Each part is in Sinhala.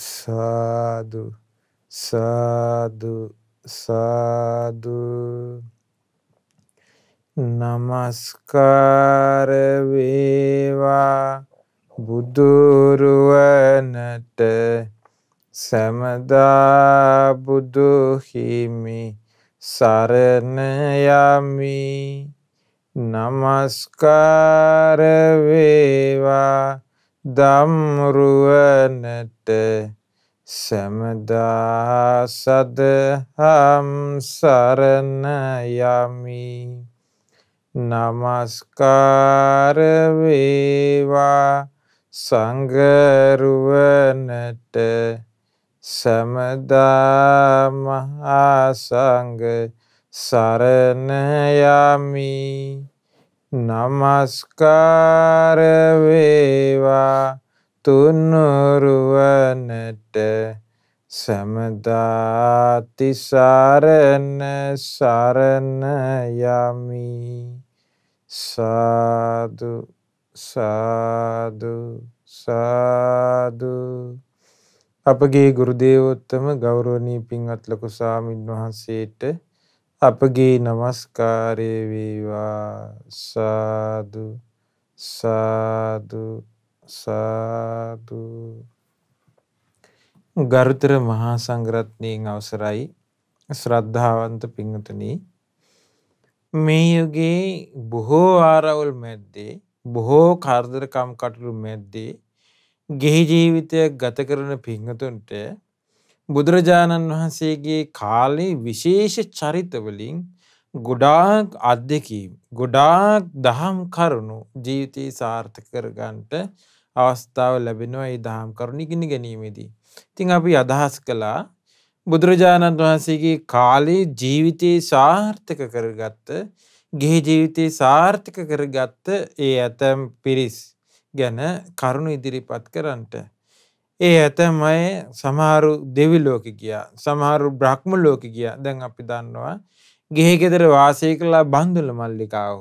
Sadu, sadu, sadu. නමස්කාර වේවා බුදුරුවනට සැමදා බුදුහිමි සරණ යමි නමස්කාර වේවා දම්රුවනට සැමදා සදහම් සරණ යමි නමස්කාර වේවා සංගරුවනට සමදා මහා සංඝ සරණ යමි නමස්කාරවේවා තුන්නුරුවනට සැමදාතිසාරණ සරණ යමි සාදු සාදු සාදු අපගේ ගුරුදේවෝත්තම ගෞරවනී පින්වත් ලොකු ස්වාමින් වහන්සේට අපගේ নমස්කාරය වේවා සාදු සාදු සාදු ගරුතර මහා සංඝරත්නයන් අවසරයි ශ්‍රද්ධාවන්ත පින්තුනි මේ යුගයේ බොහෝ ආරවුල් මැද්දේ බොහෝ කාර්දරකම් කටයුතු මැද්දේ ගෙහි ජීවිතයක් ගත කරන පින්තුන්ට බුදුරජාණන් වහන්සේගේ කාලේ විශේෂ චරිතවලින් ගොඩාක් අත්දකීම් ගොඩාක් දහම් කරුණු ජීවිතයේ සාර්ථක කරගන්ට අවස්ථාව ලැබෙනවා ඒ දහම් කරුණ ඉගෙන ගැනීමේදී. ඉතිං අපි අදහස් කළා බුදුරජාණන් වහන්සේගේ කාලේ ජීවිතයේ සාර්ථක කරගත්ත ගෙහි ජීවිතයේ සාර්ථක කරගත්ත ඒ ඇතැම් පිරිස් ගැන කරුණු ඉදිරිපත් කරන්නට. ඒ ඇතමයි සමහරු දෙවිලෝක ගියා සමහරු බ්‍රහ්ම ලෝක ගියා දැන් අපි දන්නවා ගෙහිගෙදර වාසය කළා බන්දුල මල්ලිකාව.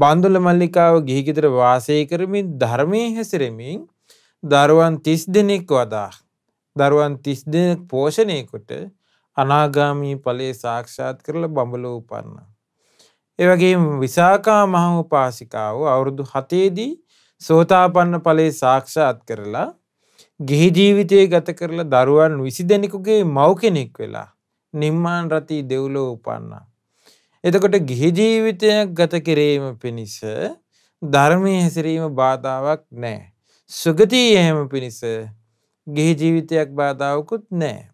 බන්දුල මල්ලිකාව ගිහිගෙදර වාසය කරමින් ධර්මය හැසිරෙමින් දරුවන් තිස් දෙනෙක් වදා. දරුවන් තිස් දෙනෙක් පෝෂණයකොට අනාගාමී පලේ සාක්ෂාත් කරල බඹල උපන්න. ඒවගේ විසාකා මහ උපාසිකාව අවුරුදු හතේදී සෝතාපන්න පලේ සාක්ෂාත් කරලා ගිහි ජීවිතය ගත කරලා දරුවන් විසි දෙනෙකුගේ මව් කෙනෙක් වෙලා නිර්මාණ රති දෙව්ලෝ උපන්නා. එතකොට ගිහි ජීවිතයක් ගත කිරීම පිණිස ධර්මය හැසිරීම බාධාවක් නෑ. සුගතිී එහෙම පිණිස ගිහි ජීවිතයක් බාධාවකුත් නෑ.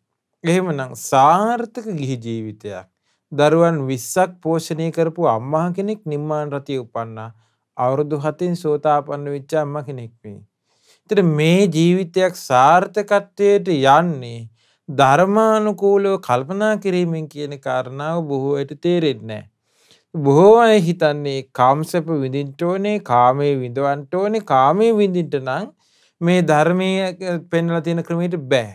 එහෙම නම් සාර්ථක ගිහි ජීවිතයක් දරුවන් විස්සක් පෝෂණය කරපු අම්මා කෙනෙක් නිර්මාණ රතිය උපන්නා අවුරුදු හතින් සෝතාපන්න විච්චා අම්ම කෙනෙක් වී. තට මේ ජීවිතයක් සාර්ථකත්වයට යන්නේ ධර්මානුකූලව කල්පනා කිරීමෙන් කියන කාරණාව බොහෝ යට තේරෙන්නෑ. බොහෝ අය හිතන්නේ කාම්සැප විඳින්ටෝනේ කාමේ විඳවන්ට ඕනේ කාමේ විඳින්ට නං මේ ධර්මය පෙන්ල තියෙන ක්‍රමයට බෑ.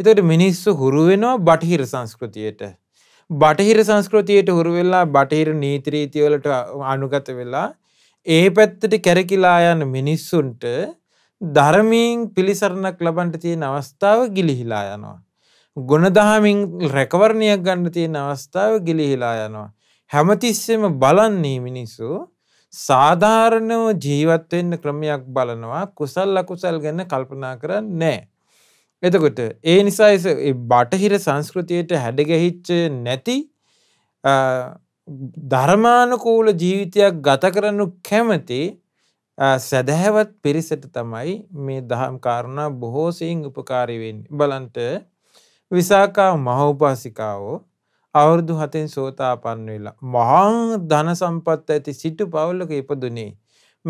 එතට මිනිස්සු හුරුවෙනවා බටහිර සංස්කෘතියට. බටහිර සංස්කෘතියට හුරු වෙලා බටහිර නීතිරීතිවලට අනුගත වෙලා ඒ පැත්තට කැරකිලා යන මිනිස්සුන්ට ධර්මීන් පිළිසරණක් ලබන්ට තියෙන අවස්ථාව ගිලිහිලා යනවා. ගුණදහමින් රැකවරණයක් ගන්න තියෙන අවස්ථාව ගිලිහිලා යනවා. හැමතිස්සෙම බලන්නේ මිනිස්සු සාධාරණව ජීවත්වෙන්න ක්‍රමයක් බලනවා කුසල් අකුසල් ගැන කල්පනා කර නෑ. එතකොට ඒ නිසා බටහිර සංස්කෘතියට හැඩගැහිච්ච නැති ධර්මානුකූල ජීවිතයක් ගත කරනු කැමති සැදැහැවත් පිරිසට තමයි මේ දහම් කාරණා බොහෝසයෙන් උපකාරිවෙන් බලන්ට විසාකා මහෝපාසිකාවෝ අවුරුදු හතෙන් සෝතාපන්න වෙලා මහා ධන සම්පත් ඇති සිටු පවුලක ඉපදුනේ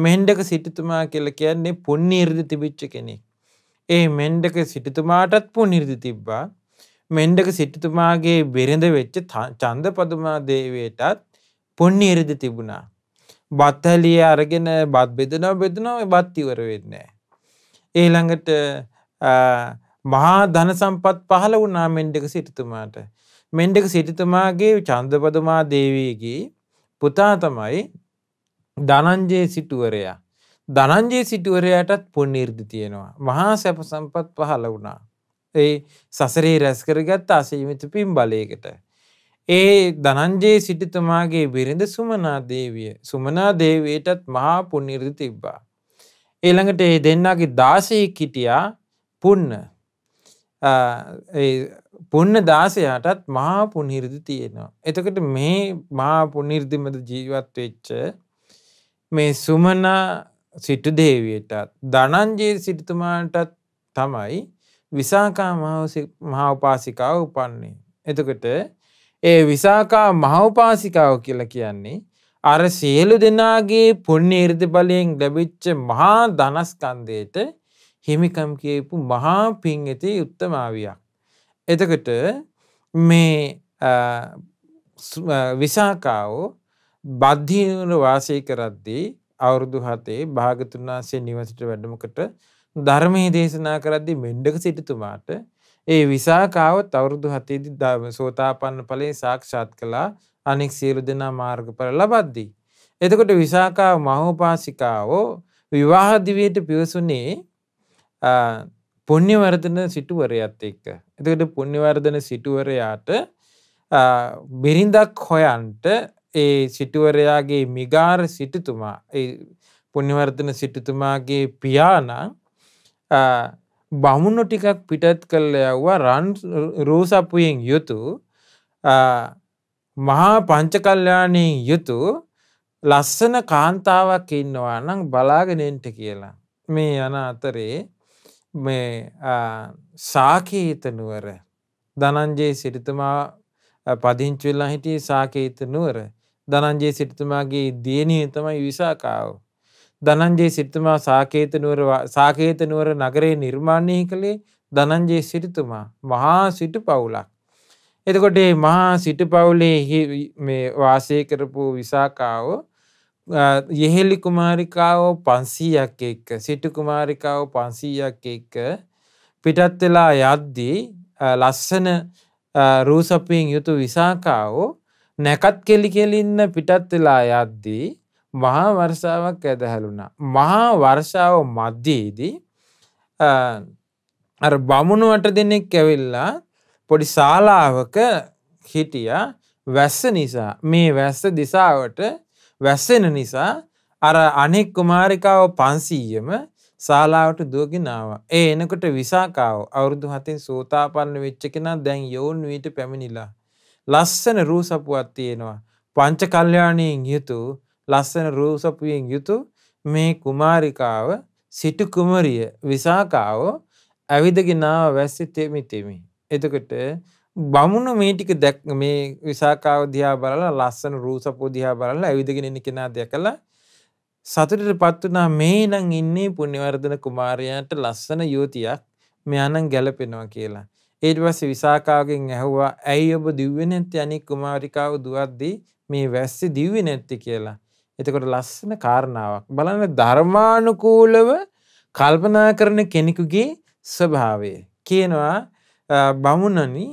මෙන්ඩක සිටුතුමා කියල කියන්නේ පුන්නිර්දි තිබිච්ච කෙනෙක්. ඒ මෙන්ඩක සිටුතුමාටත් පුනිර්දි තිබ්බා මෙන්ඩක සිටුතුමාගේ බෙරඳ වෙච්ච චන්ද පදුමා දේවයටත් පුන්නිර්දි තිබුණා. බත්හැලිය අරගෙන බත් බෙදනව බෙදනව බත්තිවර වෙන්නේ. ඒළඟට මහා ධන සම්පත් පහල වුණා මෙන්ඩක සිටිතුමාට. මෙන්ඩක සිටිතුමාගේ චන්දපදමා දේවීගේ පුතා තමයි ධනන්ජයේ සිටුවරයා. ධනන්ජයේ සිටුවරයටත් පොනිර්දි තියෙනවා. මහා සැප සම්පත් පහල වුණා. ඒ සසරේ රැස්කරගත් අසීමිත පින් බලයකට. ඒ දනන්ජයේ සිටිතමාගේ බිරිඳ සුමනා දේවිය සුමනා දේවයටත් මහා පුනිරදි තිබ්බා. එළඟට ඒ දෙන්නගේ දාසය කිටියා පුන්න පුන්න දාසයාටත් මහා පුනිරදි තියෙනවා. එතකට මේ මහා පුනිර්දිමද ජීවත් වෙච්ච මේ සුමනා සිටු දේවයටත් දනන්ජයේ සිටිතුමාටත් තමයි විසාකා මහාපාසිකාව උපන්නේ. එතකට ඒ විසාකා මහවපාසිකාව කියලා කියන්නේ අර සියලු දෙනාගේ පුුණ්‍ය ඉර්ධ බලයෙන් ලැබිච්ච මහා ධනස්කන්දයට හිමිකම් කියපු මහා පින් ඇති උත්තමාවයක්. එතකට මේ විසාකාවෝ බද්ධීනුර වාසය කරද්දී අවුරුදු හතේ භාගතුන් වන්සේ නිවසට වැඩමකට ධර්මය දේශනා කරද්දි මෙන්්ඩක සිටිතුමාට ඒ විසාකාවත් අවුරුදු හතේදි සෝතාපන්න ඵලයේ සාක්ෂාත් කළා අනෙක් සියලු දෙනා මාර්ගඵල ලබද්දී. එතකොට විසාකාව මහෝපාසිකාවෝ විවාහ දිවියට පිවිසුනේ පුණ්‍යවර්ධන සිටුවරයත් එක්ක. එතකොට පුණ්‍යවර්ධන සිටුවරයාට බිරිඳක් හොයන්ට ඒ සිටුවරයාගේ මිගාර සිටුතුමා පුණ්‍යවර්ධන සිටුතුමාගේ පියානම් බමුණු ටිකක් පිටත් කල්ල යව්වා රන් රූසප්පුයෙන් යුතු මහා පංචකල්්‍යයානයෙන් යුතු ලස්සන කාන්තාවක් ඉන්නවා නම් බලාගෙනෙන්ට කියලා. මේ යන අතරේ මේ සාකීතනුවර දනන්ජයේ සිරිතමා පදිංචවෙල්ලා හිටිය සාකීත නුවර දනන්ජයේ සිරිතමාගේ දියනීතමයි විසාකාවෝ. දනන්ජේ සිරිතුමා සාකේතනුවර සාකේතනුවර නගරේ නිර්මාණය කළේ දනන්ජේ සිරිතුමා මහා සිටු පවුලක්. එතකොට මහා සිටු පවුලේ වාසය කරපු විසාකාව යෙහෙලි කුමාරිකාව පන්සීයක් එක්ක සිටු කුමාරිකාව පන්සීයක් එක්ක පිටත් වෙලා යද්දී ලස්සන රූසපයෙන් යුතු විසාකාවෝ නැකත් කෙලි කෙලින්න පිටත් වෙලා යද්දී මහා වර්ෂාවක් ඇදහැලුණා. මහා වර්ෂාව මධ්‍යයේදී බමුණුවට දෙනෙක් කැවිල්ලා පොඩි ශාලාවක හිටිය වැස්ස නිසා මේ වැස්ස දිසාවට වැස්සෙන නිසා අර අනෙක් කුමාරිකාව පන්සීයම ශාලාවට දුවගෙනාව. ඒ එනකොට විසාකාව අවුරුදු හතින් සෝතාපන්න වෙච්ච කෙනා දැන් යෝන් වීට පැමිණිලා. ලස්සන රූ සපුවත් තියෙනවා. පංච කල්්‍යයානයෙන් යුතු ලස්සන රූසපුයෙන් යුතු මේ කුමාරිකාව සිටු කුමරිය විසාකාවෝ ඇවිදගෙනාව වැස්සි තෙමි තෙමි. එතකට බමුණ මේටික දැක් මේ විසාකාව දිහා බලලා ලස්සන රූසපෝ දිහා බලලා ඇවිදගෙන එන්න කෙනා දැකලා සතුටට පත්වනා මේ නං ඉන්නේ පුුණිවර්ධන කුමාරයන්ට ලස්සන යෝතියක් මෙයනං ගැලපෙනවා කියලා. ඒට පස්ස විසාකාගෙන් ඇහුවා ඇයි ඔබ දිව්වෙනැත්ති අනි කුමාරිකාව දුවද්දී මේ වැස්සි දිව්වෙනැත්ති කියලා. එතකොට ලස්සන කාරණාවක්. බලන්න ධර්මානුකූලව කල්පනා කරන කෙනෙකුගේ ස්වභාවය. කියනවා බමුණනි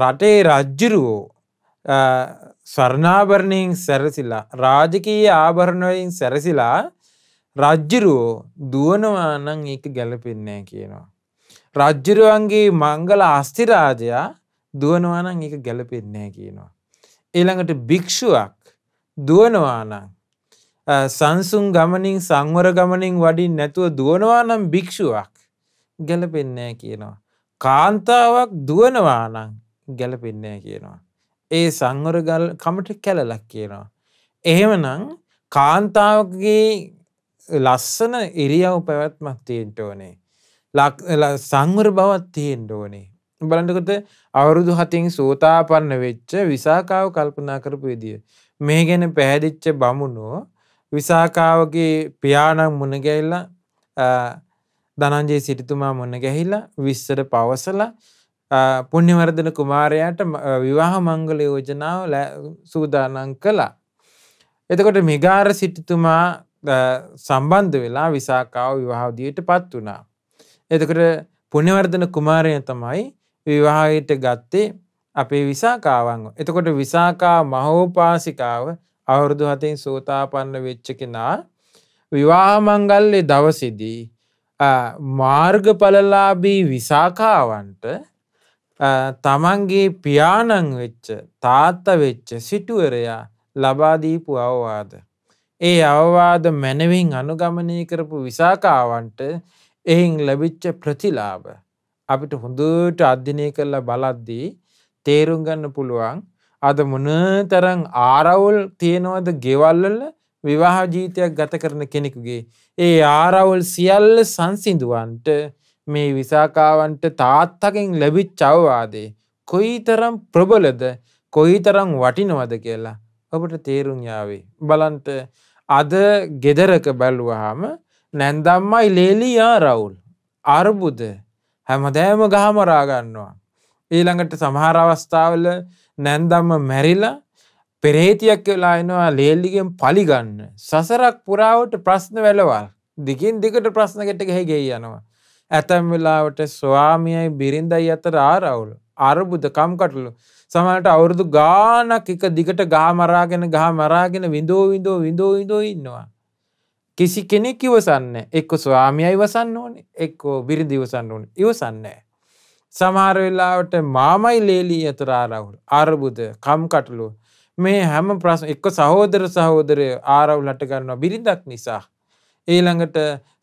රටේ රජ්ජුරුවෝ ස්වර්ණාභරණයෙන් සැරසිලා රාජකීය ආභරණවයින් සැරසිලා රජ්ජුරුවෝ දුවනවා නං ඒක ගැලපෙන්නේ කියනවා. රජ්ජුරුවන්ගේ මංගල අස්තිරාජයා දුවනවානං ඒක ගැලපෙන්නේ කියනවා. ඊළඟට භික්ෂුවක් දුවනවානං සංසුන් ගමනින් සංවර ගමනින් වඩින් නැතුව දුවනවා නම් භික්‍ෂුවක් ගැලපෙන්නෑ කියනවා. කාන්තාවක් දුවනවානං ගැලපෙන්නෑ කියනවා. ඒ සංවරගල් කමට කැලලක් කියනවා. එහෙමනං කාන්තාවගේ ලස්සන ඉරියව් පැවැත්මක් තියෙන්ට ඕනේ. සංවර බවත් තියෙන්ට ඕනේ. බලඩකොත අවුරුදු හතින් සෝතාපන්න වෙච්ච විසාකාව කල්පනා කරපු විදිිය. මේ ගැන පැහැදිච්ච බමුණෝ විසාකාවගේ පියානම් මුණගැල්ල දනන්ජයේ සිටිතුමා මුන්න ගැහිල්ල විස්සට පවසල පුුණ්‍යවර්ධන කුමාරයට විවාහ මංගල යෝජනාව සූදානං කළා. එතකොට මිගාර සිටිතුමා සම්බන්ධ වෙලා විසාකාව විවාහදියට පත් වනා. එතකට පුුණවර්ධන කුමාරය තමයි විවාහයට ගත්තේ අපේ විසාකාවංග. එතකොට විසාකා මහෝපාසිකාව අවුරුදු හතෙන් සෝතාපන්න වෙච්ච කෙනා විවාහමංගල්ලේ දවසිදී මාර්ගඵලලාබී විසාකාවන්ට තමන්ගේ පියාණං වෙච්ච තාත්ත වෙච්ච සිටුවරයා ලබාදීපු අවවාද. ඒ අවවාද මැනවින් අනුගමනය කරපු විසාකාවන්ට එහින් ලැබිච්ච ප්‍රතිලාභ. අපිට හොඳට අධ්‍යනය කරලා බලද්දී තේරුම්ගන්න පුළුවන් අද මොනතරං ආරවුල් තියෙනවද ගෙවල්ලල විවාහජීතයක් ගත කරන කෙනෙකුගේ. ඒ ආරවුල් සියල්ල සංසිදුවන්ට මේ විසාකාවන්ට තාත්තකින් ලැබි චවවාදේ. කොයි තරම් ප්‍රබලද කොයි තරං වටිනවද කියලා. ඔබට තේරුම් යාවේ. බලන්ට අද ගෙදරක බැල්ුවහාම නැන්දම්මයි ලේලී ආරවුල්. අර්බුද හැමදෑම ගහමරාගන්නවා. ඊළඟට සමහර අවස්ථාවල නැන්දම්ම මැරිලා පෙරේතියක් වෙලා එනවා ලේල්ලිගෙන් පලිගන්න. සසරක් පුරාවට ප්‍රශ්න වැලවල්. දිගින් දිකට ප්‍රශ්න ගෙටක හැගේ යනවා. ඇතැම් වෙලාවට ස්වාමියයි බිරිඳයි අතර ආරවුල්. අරබුද කම්කටලු. සමට අවුරුදු ගානක් එක දිගට ගාමරාගෙන ගහ මරාගෙන විඳෝ විඳෝ විඳෝ විඳෝ ඉන්නවා. කිසි කෙනෙක් ඉවසන්න එක්ක ස්වාමියයි වසන්න ඕනේ එක්කෝ බිරිඳ ඉවසන්න ඕනේ ඉවසන්නේ. සමහර වෙලාවට මාමයි ලේලී ඇතුර ආරවුල් අරබුද කම්කටලු මේ හැම ප්‍රස් එක්ක සහෝදර සහෝදරය ආරවුල් ලට ගන්නවා බිරිඳක් නිසා. ඒළඟට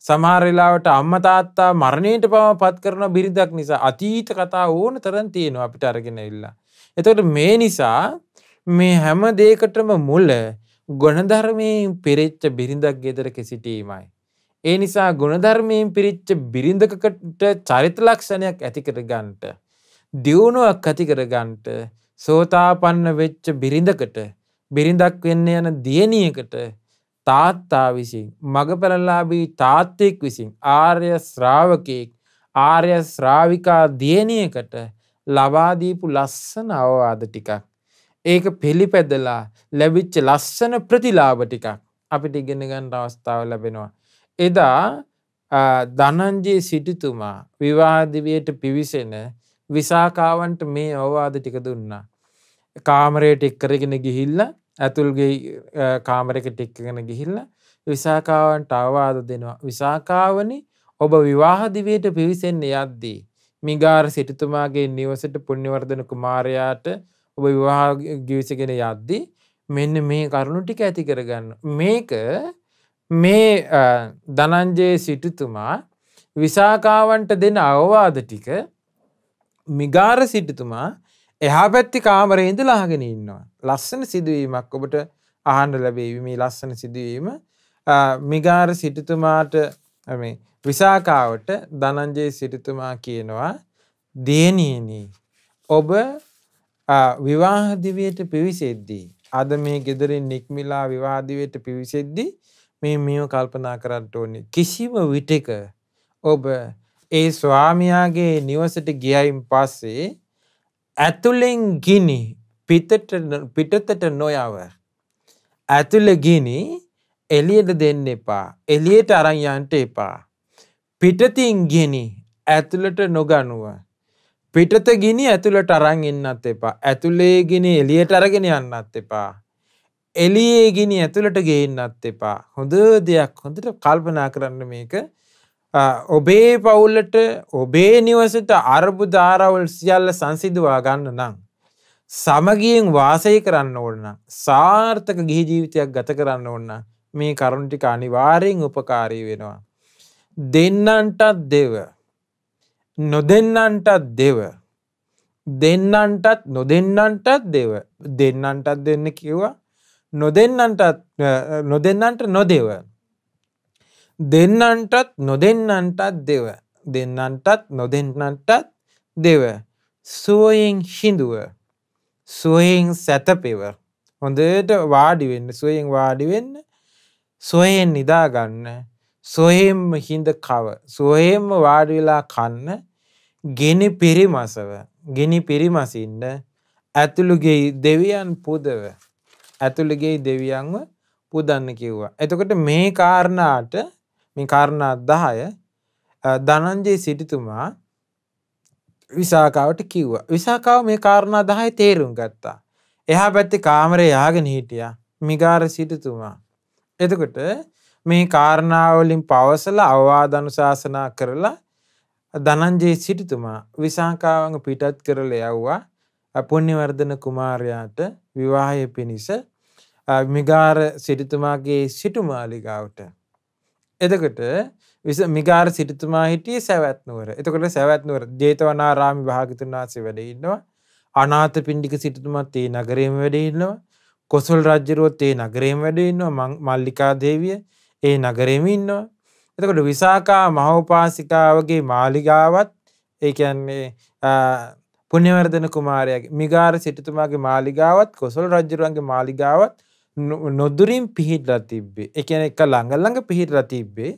සමහරලාවට අම්ම තාත්තා මරණයට පව පත් කරන බිරිදක් නිසා අතීත කතා ඕන තරන් තියෙනවා අපිට අරගෙන ඉල්ලා. එතකට මේ නිසා මේ හැම දේකටම මුල්ල ගොනධර්මයෙන් පිරෙච්ච බිරිඳක් ගෙදරක සිටීමයි. ඒ නිසා ගුණධර්මයෙන් පිරිච්ච බිරිඳකට චරිත ලක්ෂණයක් ඇතිකර ගන්ට. දියුණුවක් ඇතිකර ගන්ට සෝතාපන්න වෙච්ච බිරිඳකට බිරිඳක් වෙන්න යන දියණියකට තාත්තා විසින් මගපැරලාබී තාත්තෙක් විසින් ආර්ය ශ්‍රාවකයෙක් ආර්ය ශ්‍රාවිකා දියණියකට ලබාදීපු ලස්සන අවවාද ටිකක්. ඒක පිළිපැදලා ලැබිච්ච ලස්සන ප්‍රතිලාබ ටිකක් අපිට ඉගෙන ගන්න අවස්ථාව ලැබෙනවා. එදා ධනන්ජයේ සිටිතුමා විවාහදිවයට පිවිසෙන විසාකාවන්ට මේ අවවාද ටික දුන්නා. කාමරයට එක්කරගෙන ගිහිල්ල ඇතුල්ගේ කාමරක ටික්කගෙන ගිහිල්ල විසාකාවන්ට අවවාද දෙනවා. විසාකාවනි ඔබ විවාහදිවයට පිවිසෙන්නේ යද්දී. මිගාර සිටිතුමාගේ නිවසට පුුණ්‍යවර්ධන කුමාරයාට ඔබ විවාහ ගිවිසගෙන යද්දී මෙන්න මේ කරුණු ටික ඇති කරගන්න. මේක මේ දනංජයේ සිටුතුමා විසාකාවන්ට දෙන අවවාද ටික මිගාර සිටතුමා එහා පැත්ති කාමරහිද ලාගෙන ඉන්නවා. ලස්සන සිදුවීමක් ඔබට අහන්ඩ ලැබේවිමී ලස්සන සිදුවීම මිගාර සිටතුමාට විසාකාවට දනංජයේ සිටතුමා කියනවා දේනියනී ඔබ විවාහදිවයට පිවිසෙද්දී. අද මේ ගෙදරින් නික්මිලා විවාදිවයට පිවිසෙද්දී මේ මෙම කල්පනා කරන්න ඕනි. කිසිම විටක ඔබ ඒ ස්වාමයාගේ නිවසට ගියයින් පස්සේ ඇතුලෙන් ගිනි පිටතට නොයාව. ඇතුළ ගිනි එලියට දෙන්න එපා. එලියට අරංයන්ට එපා. පිටතින් ගිනි ඇතුළට නොගනුව. පිටත ගිනි ඇතුළට අරං එන්නත් එපා. ඇතුළේ ගිනි එලියට අරගෙන යන්නත් එපා. එලියේ ගිනි ඇතුළට ගේන්නත් එපා හොඳ දෙයක් හොඳට කල්පනා කරන්න මේක ඔබේ පවුල්ලට ඔබේ නිවසට අරබු ධාරවල් සියල්ල සංසිදවා ගන්න නම්. සමගියෙන් වාසය කරන්න ඕන්න සාර්ථක ගිහි ජීවිතයක් ගත කරන්න ඕන්න මේ කරුණටික අනිවාරයෙන් උපකාරී වෙනවා. දෙන්නන්ටත් දෙව. නොදෙන්නන්ටත් දෙව. දෙන්නන්ටත් නොදෙන්නන්ටත් දෙව දෙන්නන්ටත් දෙන්න කිව්වා නොදන්නටත් නොදන්නට නොදේව. දෙන්නන්ටත් නොදන්නන්ටත් දෙව දෙන්නන්ටත් නොදන්නටත් දෙව සුවයෙන් හිදුව සුවයෙන් සැතපෙව හොඳට වාඩිවෙන්න සුවයෙන් වාඩිවෙන්න සොයෙන් නිදාගන්න සොහෙම්ම හිද කව සොහෙම්ම වාඩිවෙලා කන්න ගෙනි පිරිමසව ගෙනි පිරිමසින්න ඇතුළුගේ දෙවියන් පුදව ඇතුළගේ දෙවියන්ව පුදන්න කිව්වා. එතකොට මේ කාරණාට මේ කාරණා දහය දනන්ජයේ සිටිතුමා විසාකාවට කිව්වා. විසාකාව මේ කාරණා දහය තේරුම් ගත්තා. එහා පැත්ති කාමරය යාගෙන හිටිය මිගාර සිටතුමා. එතකොට මේ කාරණාවලින් පවසල අවවාධනුශාසනා කරලා දනන්ජයේ සිටිතුමා විසාකාවං පිටත් කරල යව්වා පුුණ්‍යවර්ධන කුමාරයාට විවාහය පිණිස මිගාර සිටිතුමාගේ සිටුමාලිගාවට. එදකට විස මිගාර සිටිතුමා හිටිය සැවැත්නුවර එතකට සැවැත්නුවර ජේතවනාරාමි භාගිතුන් වහන්සේ වැඩඉන්නවා අනාත පින්ඩික සිටිතුමත් ඒ නගරේම වැඩඉන්නවා කොසල් රජ්ජරුවත් ඒ නගරේම වැඩඉන්නවා මල්ලිකා දේවිය ඒ නගරේම ඉන්නවා එතකට විසාකා මහෝපාසිකාවගේ මාලිගාවත් ඒකන්නේ පුුණවර්ධන කුමාරයගේ මිගාර සිටතුමාගේ මාලිගාවත් කොසල් රජරුවන්ගේ මාලිගාවත් නොදුරින් පිහිටලා තිබ්බේ එකන එක ළඟල්ළඟ පිහිටලා තිබ්බේ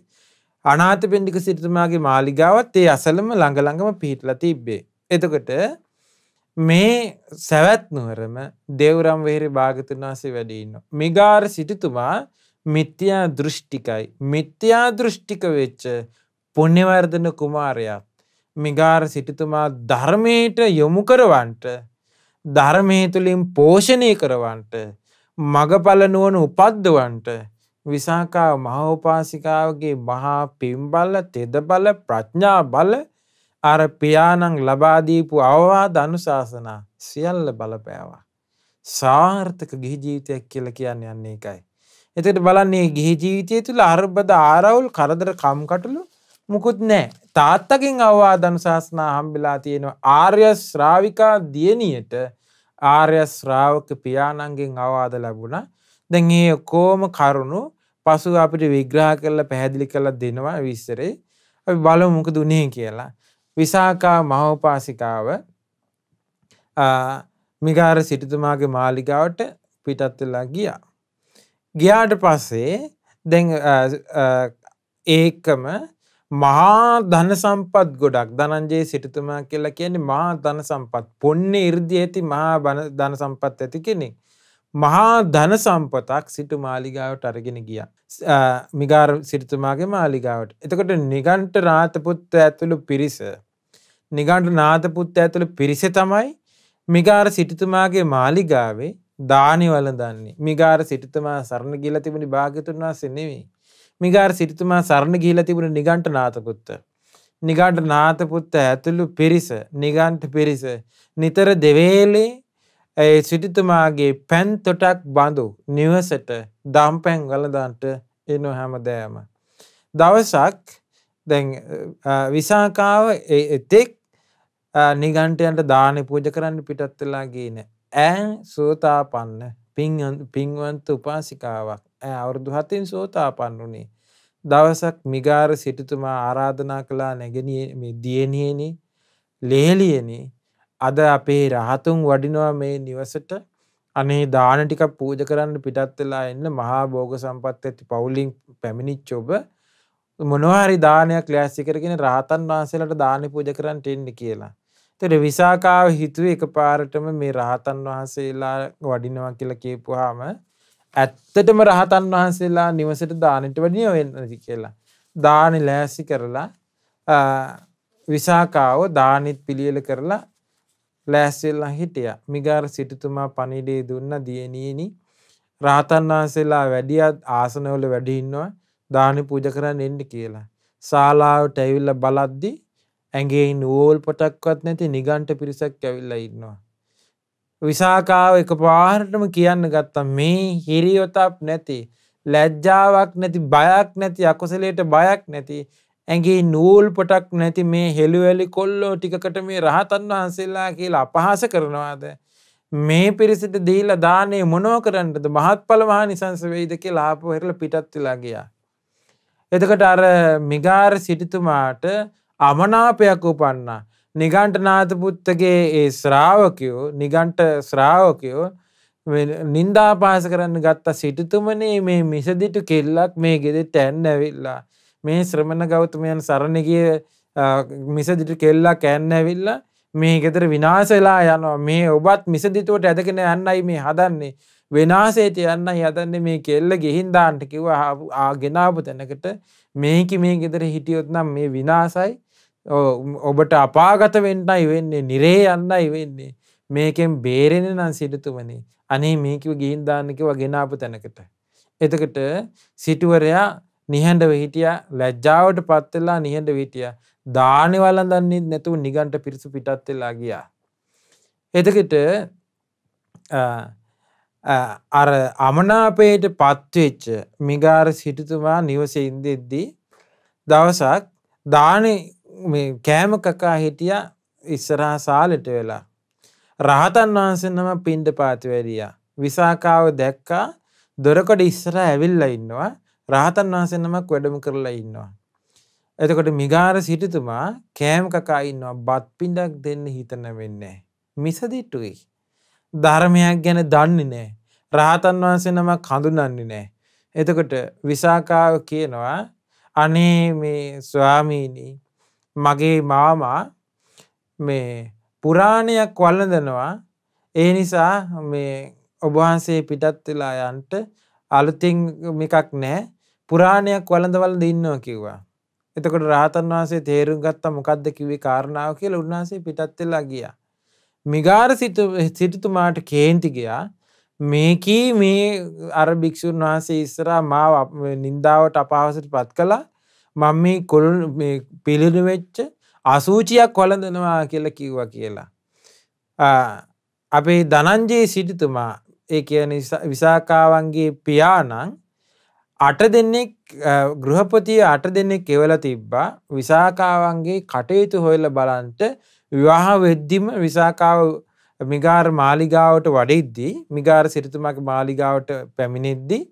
අනාත පෙන්ඩික සිටතුමාගේ මාලිගාවත් ඒ අසලම ළඟළඟම පිහිටලා තිබ්බේ. එතකොට මේ සැවැත් නුවරම දෙවරම් වෙහෙරි භාගතුන් වහසේ වැඩින්න. මිගාර සිටිතුමා මිත්‍යා දෘෂ්ටිකයි. මිත්‍යා දෘෂ්ටික වෙච්ච පුුණෙවර්ධන කුමාරයක් මිගාර සිටිතුමා ධර්මයට යොමු කරවන්ට ධර්මය තුළින් පෝෂණය කරවන්ට මගඵල නුවන උපද්දවන්ට විසාකා මහෝපාසිකාවගේ මහා පිම්බල්ල තෙදබල ප්‍රඥා බල අර පියානං ලබාදීපු අවවාද අනුශාසනා සියල්ල බලපෑවා. සාර්ථක ගිහිජීවිතයක් කියල කියන්න යන්නේ එකයි. එතට බලන්නේ ගිහිජීවිතය තුළ අර්බද ආරවුල් කරදර කම්කටලු මුකුත් නෑ. තාත්තකින් අවවාදනු ශාසනා හම්බිලා තියෙනවා ආර්ය ශ්‍රාවිකා දියණියට ආර්ය ශ්‍රාවක පියාණන්ගෙන් අවවාද ලැබුණා. දැන් ඒ කොම කරුණු පසු අපිට විග්‍රහ කරලා පැහැදිලි කරලා දෙනවා විස්තරේ. අපි බලමු මොකද උනේ කියලා. විසාකා මහෝපාසිකාව මිගාර සිටුතුමාගේ මාලිගාවට පිටත් වෙලා ගියා. ගියාට පස්සේ දැන් ඒකම මහා ධන සම්පත් ගොඩක් දනන්ජයේ සිටතුමා කියලා කියන්නේ මහා ධන සම්පත් පොන්නේ ඉර්දි ඇති මහා ධන සම්පත් ඇති කෙනෙක්. මහා ධන සම්පතක් සිටු මාලිගාවට අරගෙන ගිය. මිගාර සිරිතුමාගේ මාලිගාවට. එතකොට නිගන්ට රාතපුත්ත ඇතුළු පිරිස. නිගන්ට නාතපුත්ත ඇතුළු පිරිස තමයි මිගාර සිටිතුමාගේ මාලිගාවේ දානි වලදන්නේ මිගාර සිටිතුමා සරණ ගිල තිබුණි භාගතුන් වහන්සේ නෙවෙයි. මිගාර සිරිතුමා සරණ ගිහිලා තිබුණ නිගණ්ඨ නාථපුත්ත. නිගණ්ඨ නාථපුත්ත ඇතුළු පිරිස නිගණ්ඨ පිරිස නිතර දෙවේලේ ඒ සිටිතුමාගේ පැන් තොටක් බඳු නිවසට දම්පැන් වලදන්ට එනො හැමදෑම. දවසක් විසාකාව එතෙක් නිගන්ටයන්ට දානය පූජ කරන්න පිටත්වෙලා ගීන. ඇ සෝතා පන්න පින්වන්ත උපාසිකාවක් අවුරුදු හතින් සෝතාපන් වුණේ. දවසක් මිගාර සිටතුමා ආරාධනා කලා නැගැනිය දියණියන ලේලියන අද අපේ රහතුන් වඩිනවා මේ නිවසට අනේ දාන ටික පූජ කරන්න පිටත් වෙලා එන්න මහා භෝග සම්පත් ඇති පවුලින් පැමිණිච් ඔබ මොනවාරි දානයක් ලෑස්සි කරගෙන රහතන් වහන්සේලට දාන පූජ කරන්න එන්න කියලා. තෙර විසාකාව හිතුව එක පාරටම මේ රහතන් වහන්සේලා වඩිනවා කියලා කියපුහාම ඇත්තටම රහතන් වහන්සේලා නිවසට දානට වැඩිය වෙන්නති කියලා. දාන ලෑසි කරලා විසාකාව දානිත් පිළියල කරලා ලෑස්සෙල්ලා හිටිය මිගාර සිටතුමා පනිඩේ දුන්න දියනීනි රහතන් වහන්සේලා වැඩියත් ආසනවල වැඩිඉන්නවා දානි පූජ කරන්න එන්න කියලා. ශාලාවට ඇවිල්ල බලද්දි ඇගේ නෝල් පොටක්වත් නැති නිගන්ට පිරිසක් ඇවිල්ලා ඉන්නවා. විසාකාව එක පාහටම කියන්න ගත්තා මේ හිරියොතක් නැති ලැජ්ජාවක් නැති බයක් නැති අකුසලයට බයක් නැති ඇගේ නූල් පොටක් නැති මේ හෙළුවැලි කොල්ලෝ ටිකට මේ රහතන් වහන්සේලා කියලා අපහාස කරනවාද මේ පිරිසිට දීල දානේ මොනෝ කරන්නද මහත්ඵලමහා නිසංස වෙයිද කියලා ආපු හෙරල පිටත් වෙලා ගියා. එතකට අර මිගාර සිටිතුමාට අමනාපයක් උපන්නා නිගණ්ටනාථපුත්තගේ ඒ ශ්‍රාවකයෝ නිගණ්ට ශ්‍රාවකයෝ නින්දාපාස කරන්න ගත්තා සිටතුමනේ මේ මිසදිටු කෙල්ලක් මේ ගෙදෙ ටැන්න ඇවිල්ලා. මේ ශ්‍රමණ ගෞතමයන් සරණගිය මිසදිටු කෙල්ලක් ඇන්න ඇවිල්ලා මේ ගෙතර විනාසලා යනවා මේ ඔබත් මිසදිතුවට ඇදකෙන යන්නයි මේ හදන්නේ. වෙනසේට යන්න යදන්නේ මේ කෙල්ල ගෙහින්දාන්ට කිව ආගෙනාපු තැනකට මේකි මේ ගෙදර හිටියොත්නම් මේ විනාසයි ඔබට අපාගත වෙන්නයි වෙන්නේ නිරේ යන්නයි වෙන්නේ මේකෙන් බේරෙන නම් සිටතුමනේ අනේ මේකව ගීන්දාන්නකිව ගෙනාපු තැනකට. එතකට සිටුවරයා නිහැඩව හිටිය ලැජ්ජාවට පත්වෙලා නිහඬ විටිය දානවල දන්නේ නැතුව නිගන්ට පිරිසු පිටත් වෙලා ගියා. එතකට අර අමනාපයට පත්වෙච්ච මිගාර සිටතුමා නිවස ඉන්දෙද්දී දවසක් දානේ මේ කෑම කකා හිටිය ඉස්සරහා සාලෙට වෙලා. රහතන් වහන්සෙනම පින්ඩ පාති වැඩිය. විසාකාව දැක්කා දොරකොඩ ඉස්සර ඇවිල්ල ඉන්නවා රහතන් වහන්සෙනමක් වැඩම කරලා ඉන්නවා. එතකොට මිගාර සිටිතුමා කෑම් කකා ඉන්නවා බත් පිඩක් දෙන්න හිතන වෙන්නේ. මිසදිට්ටුයි. ධර්මයක් ගැන දන්නේ නෑ. රහතන් වහන්සේ නමක් හඳුනන්නේ නෑ. එතකොට විසාකාව කියනවා අනේ මේ ස්වාමීනී මගේ මාමා මේ පුරාණයක් වල්ලදනවා ඒ නිසා මේ ඔබහන්සේ පිටත් වෙලා යන්ට අලුතිං එකක් නෑ පුරාණයක් වලඳවල දින්නවා කිව්වා. එතකොට රාතන් වහන්සේ තේරුම් ගත්තා මොකක්ද කිවේ කාරණාව කියලා උන්වහන්සේ පිටත් වෙලා ගියා. මිගාර සිටුතුමාට කේන්ති ගියා මේකී මේ අර භික්‍ෂූන් වහන්සේ ඉස්සරා මා නින්දාවට අපහසට පත් කලා මං මේ කොළු පිළිඩ වෙච්ච අසූචියක් වලඳනවා කියල කිව්ව කියලා. අපේ දනංජයේ සිටිතුමා ඒ කියන විසාකාවන්ගේ පියානං අට දෙන්නෙක් ගෘහපතිය අට දෙන්නෙක් කෙවල තිබ්බා විසාකාවන්ගේ කටයුතු හොයල බලන්ට විවාහ වෙද්දිම විසාකාව මිගාර් මාලිගාවට වඩෙද්දී මිගාර සිරිතුමක් මාලිගාවට පැමිණෙද්දී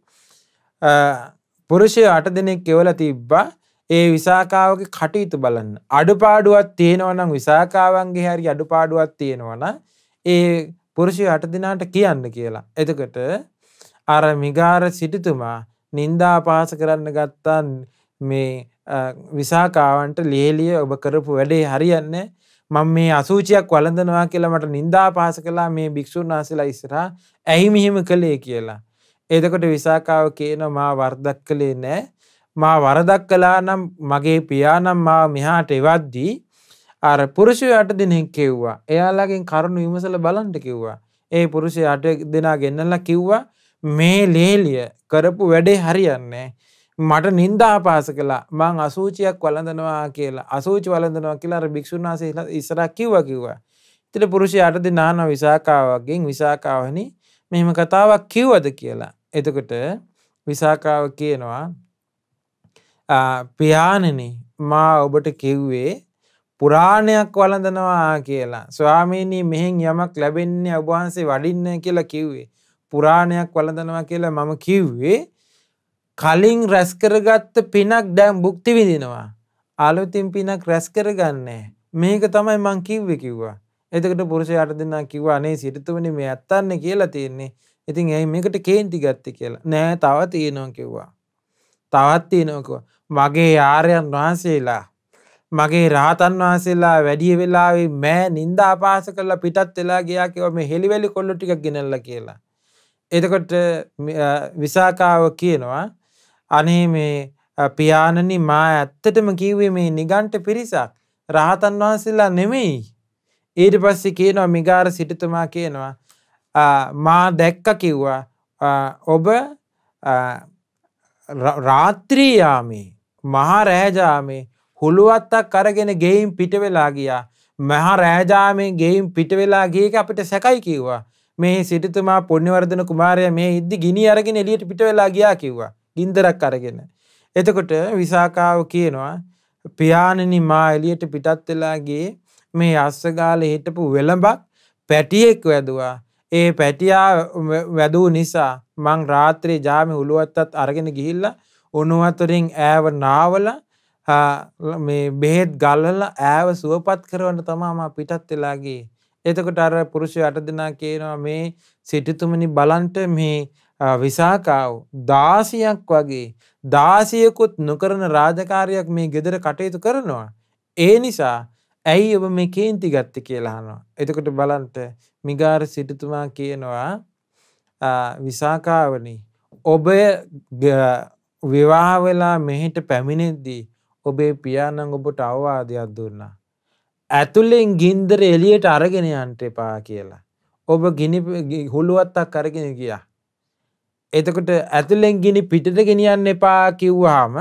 පුරුෂය අට දෙනෙක් කෙවල තිබ්බා ඒ විසාකාවගේ කටයුතු බලන්න. අඩුපාඩුවත් තියෙනවනම් විසාකාවන්ගේ හරි අඩුපාඩුවත් තියෙනවන ඒ පුරුෂය අට දිනාට කියන්න කියලා. එතකට අර මිගාර සිටිතුමා නින්දා පාස කරන්න ගත්තන් මේ විසාකාවන්ට ලියලිය ඔබ කරපු වැඩේ හරියන්න මං මේ අසූචයක් වලඳනවා කියලා මට නින්දා පාස කලා මේ භික්‍ෂූන් වහසලා ඉස්සරා ඇයි මෙහෙම කළේ කියලා. එතකොට විසාකාව කියන මා වර්දක් කළේ නෑ මා වරදක් කලා නම් මගේ පියානම් මා මෙහාට එවද්දී අර පුරුෂය අට දෙනෙක් කිව්වා එයාලගෙන් කරුණු විමසල බලන්ට කිව්වා ඒ පුරුෂය අට දෙනා ගෙන්නල්ලා කිව්වා මේ ලේලිය කරපු වැඩේ හරියන්නේ මට නින්දාපාස කලා මං අසූචියක් වලඳනවා කියලා අසූචි වලඳනවා කියලා අර භික්‍ෂුන්ාසේ ඉස්සරක් කිව්ව කිව්වා තිට පුරුෂය අට දෙනාන විසාකාවගෙන් විසාකාවනි මෙහෙම කතාවක් කිව්වද කියලා එතකට විසාකාව කියනවා පියානනේ මා ඔබට කිව්වේ පුරාණයක් වලඳනවා කියලා ස්වාමීනී මෙහෙන් යමක් ලැබෙන්නේ ඔබහන්සේ වඩින්න කියලා කිව්වේ පුරාණයක් වලඳනවා කියලා මම කිව්වේ කලින් රැස්කරගත්ත පිනක් දැම් බුක්ති විදිනවා. අලුතින් පිනක් රැස්කර ගන්නේ. මේක තමයි මං කිව්ව කිව්වා. එතකට පුරුෂ අට දෙනා කිව්වා අනේ සිරිතුවනි මේ ඇත්තන්න කියලා තියෙන්නේ ඉතින් ඇයි මේකට කේන්ති ගත්ත කියලා නෑ තව තියෙනවා කිව්වා. තවත්තියනොක මගේ ආරයන් වහන්සේලා මගේ රහතන් වහන්සේලා වැඩිය වෙලාවේ මෑ නින්දාපාස කරලා පිටත් වෙලා ගයා කිව මේ හෙළිවෙලි කොල්ලු ටික ගෙනල්ල කියලා. එතකොට විසාකාව කියනවා අනේ මේ පියාණනි මා ඇත්තටම කිව්වේ මේ නිගන්ට පිරිසක් රහතන් වහන්සේලා නෙමෙයි. ඊට පස්සේ කියනවා මිගාර සිටුතුමා කියනවා මා දැක්ක කිව්වා ඔබ රාත්‍රීයාමේ මහා රෑජාමේ හුළුවත්තක් කරගෙන ගෙයිම් පිටවෙලා ගියා මහා රෑජාමේ ගෙයිම් පිටවෙලා ගේක අපිට සැකයි කිව්වා මේ සිටිතුමා පොඩ්නිවර්ධන කුමාරය මේ ඉද්දි ගිනි අරගෙන එලියට පිටවෙලා ගියා කිව්වා ගින්දරක් අරගෙන. එතකොට විසාකාව කියනවා පියාණනි මා එලියට පිටත් වෙලාගේ මේ අස්සගාල හිටපු වෙළඹක් පැටියෙක් වැදවා ඒ පැටියා වැදූ නිසා මං රාත්‍රී ජාමි උළුවත්තත් අරගෙන ගිහිල්ල උනුවතුරින් ඇව නාවල මේ බෙහෙත් ගල්ලල ඇව සුවපත් කරවන්න තමාම පිටත් වෙලාගේ. එතකොට අර පුරුෂය අට දෙනා කියනවා මේ සිටිතුමනි බලන්ට මේ විසාකාව් දාසියක් වගේ දාසියකුත් නොකරන රාජකාරයක් මේ ගෙදර කටයුතු කරනවා. ඒ නිසා ඇයි ඔබ මේ කේන්ති ගත්ත කියලාහනවා. එතකොට බලන්ට මිගාර සිටිතුමා කියනවා විසාකාවනී ඔබය විවාහවෙලා මෙහිට පැමිණෙද්දී ඔබේ පියානං ඔබට අවවාදයක් දුන්නා. ඇතුලෙන් ගින්දර එලියට අරගෙන අන්ට එපා කියලා. ඔබ ගිනි හුළුවත්තක් කරගෙන ගියා. එතකොට ඇතුලෙන් ගිනි පිටට ගෙනියන්න එපා කිව්වාම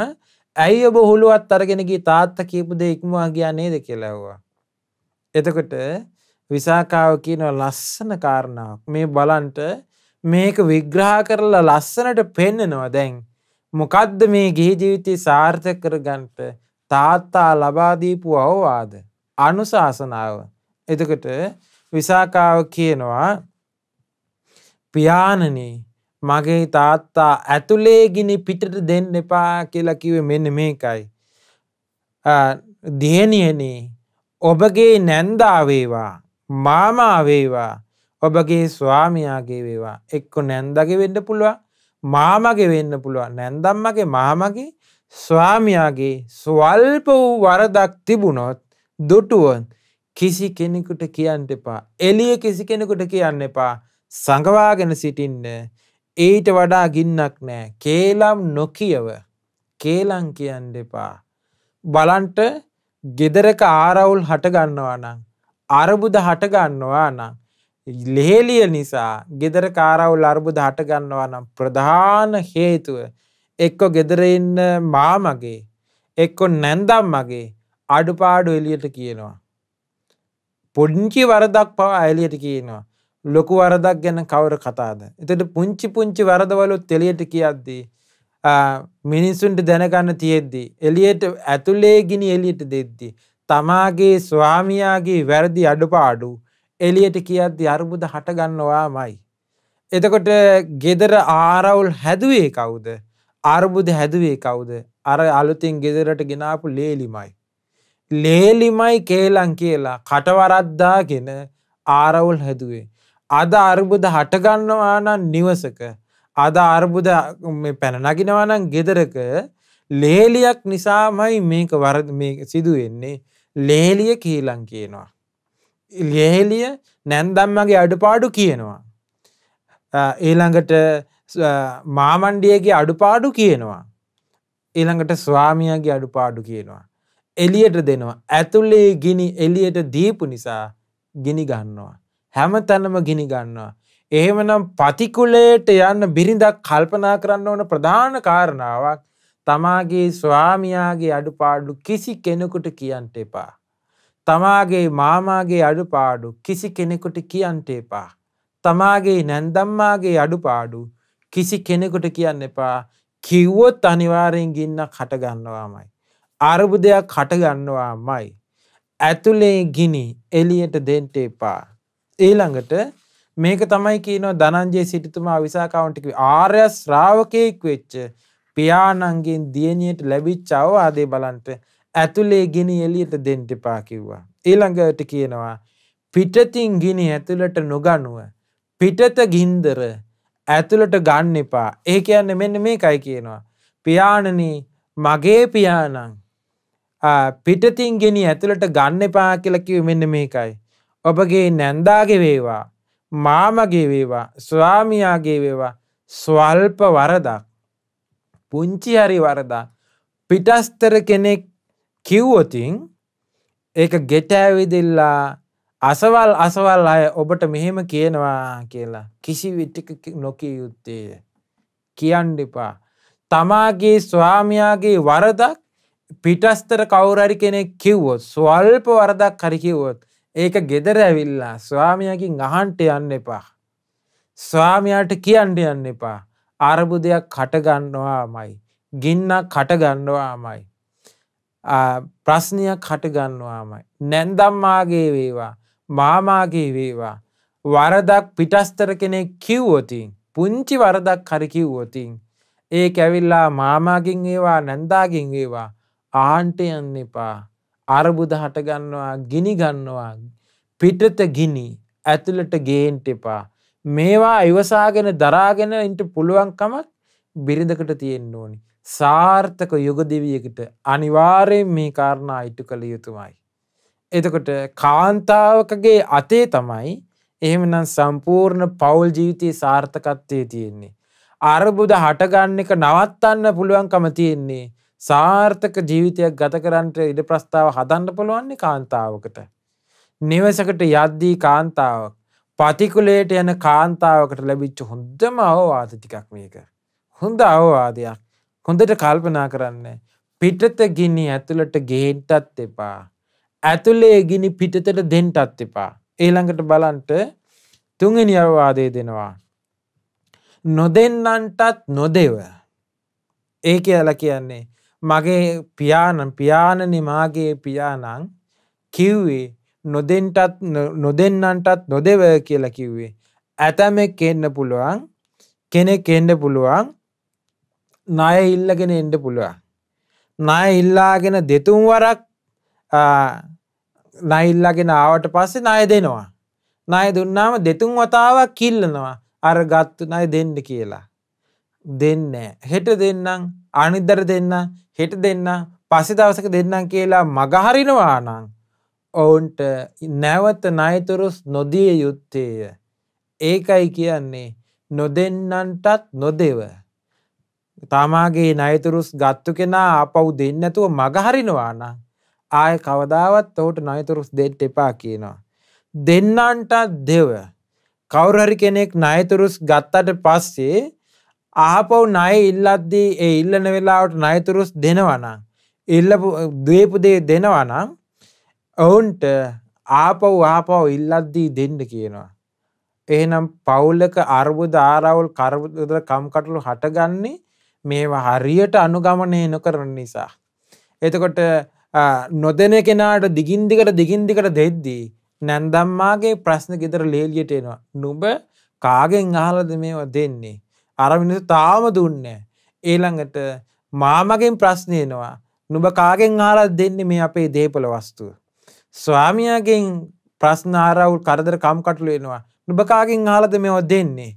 ඇයි ඔබ හුළුවත් අරගෙනගේ තාත්ත කීපුද ඉක්මවා ගියන්නේද කියලව්වා. එතකොට විසාකාව කියනව ලස්සන කාරණාවක් මේ බලන්ට මේක විග්‍රහ කරලා ලස්සනට පෙන්නනවා දැන්. මොකද්ද මේ ගිහි ජීවිතය සාර්ථක කරගන්නට තාත්තා ලබාදීපු අවවාද අනුශාසනාව. එතකට විසාකාව කියනවා පියානනේ මගේ තාත්තා ඇතුලේගිනි පිටට දෙන්න එපා කියලා කිව මෙන්න මේකයි. දියනියනේ ඔබගේ නැන්දාවේවා මාමාවේවා ඔබගේ ස්වාමයාගේ වේවා එක්කො නැන්දගේ වෙන්න පුළුවන් මාමගේ වෙන්න පුළුවන් නැන්දම්මගේ මාමගේ ස්වාමයාගේ ස්වල්ප වූ වරදක් තිබුණොත් දුටුවන් කිසි කෙනෙකුට කියන්න එපා එලිය කිසි කෙනෙකුට කියන්න එපා සඟවාගෙන සිටින්න ඊට වඩා ගින්නක් නෑ කේලම් නොකියව කේලං කියන්න එපා බලන්ට ගෙදරක ආරවුල් හටගන්නවා නම් අරබුද හටගන්නවා නම් ලෙහෙලිය නිසා ගෙදර කාරවුල් අර්බුද හටගන්නවා නම් ප්‍රධාන හේතුව එක්කො ගෙදරඉන්න මාමගේ එක්කො නැන්දම් මගේ අඩුපාඩු එලියට කියනවා. පොඩ්චි වරදක් පව අයලියට කියනවා. ලොකු වරදක් ගැන කවර කතාද. එතට පුංචි පුංචි වරදවලුත් තෙලියට කියද්දී. මිනිස්සුන්ට දැනගන්න තියෙද්දී. එලියට ඇතුලේ ගිනි එලියට දෙද්දී. තමාගේ ස්වාමයාගේ වැරදි අඩුපාඩු එලියට කියද්දි අර්බුද හටගන්නවාමයි. එතකොට ගෙදර ආරවුල් හැදුවේ කවුද අර්බුද හැදුවේ කවුද අර අලුතින් ගෙදරට ගෙනාපු ලේලිමයි. ලේලිමයි කේලං කියලා කටවරද්දාගෙන ආරවුල් හැදුවේ. අද අර්බුද හටගන්නවානම් නිවසක අද අර්බුද පැනනගෙනවනම් ගෙදරක ලේලියක් නිසාමයි මේක වර සිදුවෙන්නේ ලේලිය කියලං කියනවා. ලියහෙලිය නැන්දම්මගේ අඩුපාඩු කියනවා. ඊළඟට මාමණ්ඩියගේ අඩුපාඩු කියනවා. ඊළඟට ස්වාමියගේ අඩුපාඩු කියනවා. එලියට දෙනවා. ඇතුලේ ගිනි එලියට දීපු නිසා ගිනි ගන්නවා. හැම තැනම ගිනි ගන්නවා. එහෙමනම් පතිකුලේට යන්න බිරිඳක් කල්පනා කරන්න ඕන ප්‍රධාන කාරණාවක් තමාගේ ස්වාමියාගේ අඩුපාඩු කිසි කෙනෙකුට කියන්ට එපා. තමාගේ මාමාගේ අඩුපාඩු කිසි කෙනෙකුට කියන්ට එපා. තමාගේ නැන්දම්මාගේ අඩුපාඩු කිසි කෙනෙකුට කියන්න එපා කිව්වොත් අනිවාරයෙන් ගින්න කටගන්නවාමයි. අරබුදයක් කටගන්නවා මයි. ඇතුලේ ගිනි එලියට දෙන්ට එපා. ඒළඟට මේක තමයි කියනො දනන්ජයේ සිටිතුමා විසාකවුන්ටික ආර්ය ශ්‍රාවකයෙක් වෙච්ච පියානන්ගෙන් දියණියට ලැබිච්චාව ආදේ බලන්ට ඇතුලේ ගිනි එළියට දෙන්න එපා කිව්වා. ඊළඟට කියනවා පිටතින් ගිනි ඇතුළට නොගනුව පිටත ගින්දර ඇතුළට ගන්න එපා. ඒ කියන්නේ මෙන්න මේකයි කියනවා. පියාණනි මගේ පියාණන් පිටතින් ගෙනි ඇතුළට ගන්න එපා කියලා කිව්වේ මෙන්න මේකයි. ඔබගේ නැන්දාගේ වේවා මාමගේ වේවා ස්වාමියාගේ වේවා ස්වල්ප වරදක් පුංචි හරි වරදා පිටස්තර කෙනෙක් කිව්වොතින් ඒක ගෙටෑවිදිල්ලා අසවල් අසවල් අය ඔබට මෙහෙම කියනවා කියලා කිසි විට්ටික නොකී යුත්තේ කියන්ඩිපා තමාගේ ස්වාමයාගේ වරදක් පිටස්තර කවුරරි කෙනෙක් කිව්වොත් ස්වල්ප වරදක් කරිකිවොත් ඒක ගෙදර ඇවිල්ලා ස්වාමියකින් අහන්ට යන්න එපා. ස්වාමයාට කියන්ඩ යන්න එපා අරබුදයක් කටගන්නවා මයි. ගින්නක් කටගන්නවා මයි. ප්‍රශ්නයක් හටගන්නවාමයි. නැන්දම්මාගේ වේවා මාමාගේ වේවා. වරදක් පිටස්තර කෙනෙක් කිව්වොතින් පුංචි වරදක් හරිකිව්වොතින්. ඒ ඇවිල්ලා මාමාගින් ඒවා නැන්දාගින් ඒවා ආන්ටයන්න එපා අරබුද හටගන්නවා ගිනිගන්නවා පිටත ගිනි ඇතුළට ගේන්ට එපා මේවා ඉවසාගෙන දරාගෙන ඉන්ට පුළුවන්කමක් බිරිඳකට තියෙන්න ඕනි සාර්ථක යුගදිවියකට අනිවාරයෙන් මේ කාරණා ඉටු කළ යුතුමයි. එතකොට කාන්තාවකගේ අතේ තමයි එහෙමනම් සම්පූර්ණ පවුල් ජීවිතය සාර්ථකත්වය තියෙන්නේ. අරබුද හටගන්න එක නවත්තන්න පුළුවන්කම තියෙන්නේ සාර්ථක ජීවිතයක් ගත කරන්ට ඉඩ ප්‍රස්ථාව හදන්න පුළුවන්නේ කාන්තාවකට. නිවසකට යද්දී කාන්තාවක් පතිකුලේට යන කාන්තාවකට ලැබිච්ච හොඳම අවවාද ටිකක් මේක. හොඳ අවවාදයක්. හොඳට කල්පනා කරන්න පිටත ගිනි ඇතුළට ගේන්ටත් එපා. ඇතුළේ ගිනි පිටතට දෙන්ටත් එපා. ඒළඟට බලන්ට තුන්ගනි අවවාදය දෙනවා. නොදෙන්නන්ටත් නොදෙව. ඒ කියල කියන්නේ. මගේ පියානම් පියානනි මාගේ පියානං කිව්වේ නොදෙන්ටත් නොදෙන්නන්ටත් නොදෙව කියලා කිව්වේ. ඇතැමෙක් එන්න පුළුවන් කෙනෙක් එන්න පුළුවන් ණය ඉල්ලගෙන එන්න පුළුවන්. ණය ඉල්ලාගෙන දෙතුන් වරක් ණය ඉල්ලාගෙන ආවට පස්සේ ණය දෙනවා. ණය දුන්නාම දෙතුන් වතාවක් කිල්ලනවා. අර ගත්ත ණය දෙන්න කියලා. දෙන්නේ හෙට දෙන්නම් අනිද්දර දෙන්න හෙට දෙන්න පස්සේ දවසක දෙන්නම් කියලා මගහරිනවා නම් ඔවුන්ට නැවත ණයතුරුස් නොදිය යුත්තේය. ඒකයි කියන්නේ නොදෙන්නන්ටත් නොදෙව තමාගේ නයතුරුස් ගත්තු කෙනා ආපව් දෙන්නැතුව මගහරිනවා නම් ආය කවදාවත් ඔහුට නයතුරුස් දෙට් එපා කියනවා. දෙන්නන්ට දෙව කවුරහරි කෙනෙක් නයතුරුස් ගත්තට පස්සේ ආපව් නය ඉල්ලද්දී ඒ ඉල්ලන වෙලාවට නයතුරුස් දෙනවනම් ඉල්ලපු දවේපුදේ දෙනවනම් ඔවුන්ට ආපව් ආපව් ඉල්ලද්දී දෙන්න කියනවා. එහෙනම් පවුලක අර්බුධ ආරවුල් කරබුදර කම්කටලු හටගන්නේ මේවා හරියට අනුගමනය නොකරන නිසා. එතකොට නොදෙන කෙනාට දිගින්දිකට දිගින්දිකට දෙද්දී නැන්දම්මාගේ ප්‍රශ්න ගෙතර ලේලියට එනවා. නුබ කාගෙන් අහලද මේවා දෙන්නේ. අරමිනිස තාම දුන්නේ. ඒළඟට මාමගෙන් ප්‍රශ්නයනවා නුබ කාගෙන් ආලත් දෙන්නේ මේ අපේ දේපල වස්තුව. ස්වාමියගෙන් ප්‍රශ්නාරවුල් කරදර කම්කටලුවෙනවා නුබ කාගෙන් ආලද මෙව දෙන්නේ.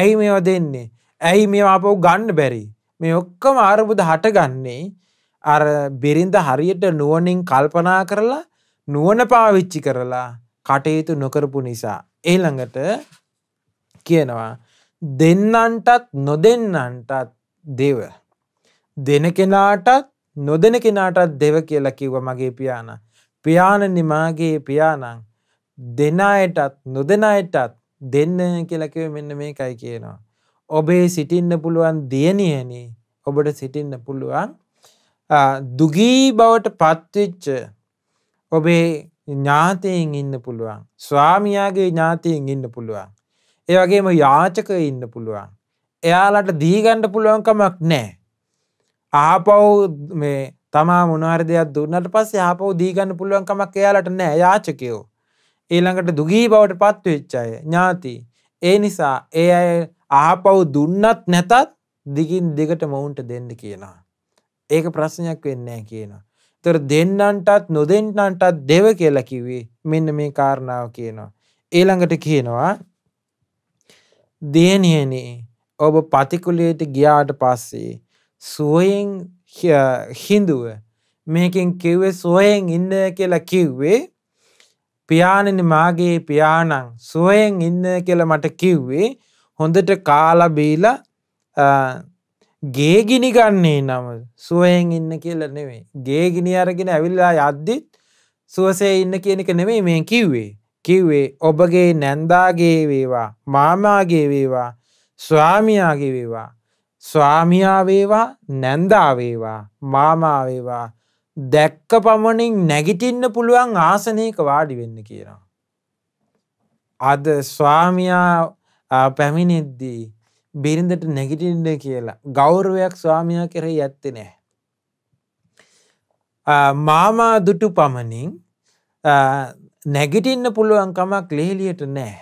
ඇයි මේව දෙන්නේ. ඇයි මේ අපව ගන්න බැරි. මේ ඔක්කම ආරබුද හටගන්නේ අර බිරිඳ හරියට නුවනින් කල්පනා කරලා නුවන පාවිච්චි කරලා කටයුතු නොකරපු නිසා. ඒළඟට කියනවා දෙන්නන්ටත් නොදෙන්නන්ටත් දෙව. දෙන කෙනාටත් නොදෙන කෙනාටත් දෙව කියලා කිව්ව මගේ පියාණ. පියාණනි මාගේ පියාණන් දෙන අයටත් නොදෙන අයටත් දෙන්න කියලකිව මෙන්න මේකයි කියනවා. ඔබේ සිටින්න පුළුවන් දියණියනේ ඔබට සිටින්න පුළුවන් දුගී බවට පත්වෙච්ච ඔබේ ඥාතයෙන් ඉන්න පුළුවන් ස්වාමියයාගේ ඥාතයෙන් ඉන්න පුළුවන් ඒ වගේම යාචක ඉන්න පුළුවන් එයාලට දීගණ්ඩ පුළුවන්කමක් නෑ ආපව් මේ තමා මොනහර දෙයක් දුන්නට පස්සේ ආපව් දීගන්න පුළුවන්කමක් එයාලට නෑ යාචකයෝ ඊළඟට දුගී බවට පත්වෙච්චාය ඥාති ඒ නිසා ඒ අය ආපව් දුන්නත් නැතත් දිගින් දෙකට මොවුන්ට දෙන්න කියනවා. ඒක ප්‍රශ්නයක් වෙන්නේ කියනවා. තොර දෙන්නන්ටත් නොදෙන්න්නන්ටත් දෙව කියලා කිවේ මෙන්න මේ කාරණාව කියනවා. ඒළඟට කියනවා දේනියනේ ඔබ පතිකුලයට ගියාට පස්සේ සුවයෙන් හිදුව මේකින් කිව්වේ සුවයෙන් ඉන්න කියලා කිව්වේ පියාණනි මාගේ පියාණං සුවයෙන් ඉන්න කියලා මට කිව්වේ හොඳට කාලබීලා ගේගිනි ගන්නේ නම සුවයෙන් ඉන්න කියල නෙවේ ගේගිනි අරගෙන ඇවිල්ලා යද්දිත් සුවසේ ඉන්න කියන එක නෙමේ මේ කිව්වේ කිව්වේ ඔබගේ නැන්දාගේ වේවා මාමාගේ වේවා ස්වාමියාගේ වේවා ස්වාමියා වේවා නැන්දාවේවා මාමාවේවා දැක්ක පමණින් නැගිටින්න පුළුවන් ආසනයක වාඩි වෙන්න කියලා. අද ස්වාමියා පැමිණෙද්දී බිරිඳට නැගිටින්ඩ කියලා ගෞරවයක් ස්වාමයා කෙරෙහි ඇත්ති නෑ. මාමා දුටු පමණින් නැගිටින්න පුළුවන්කමක් ලෙහෙලියට නෑ.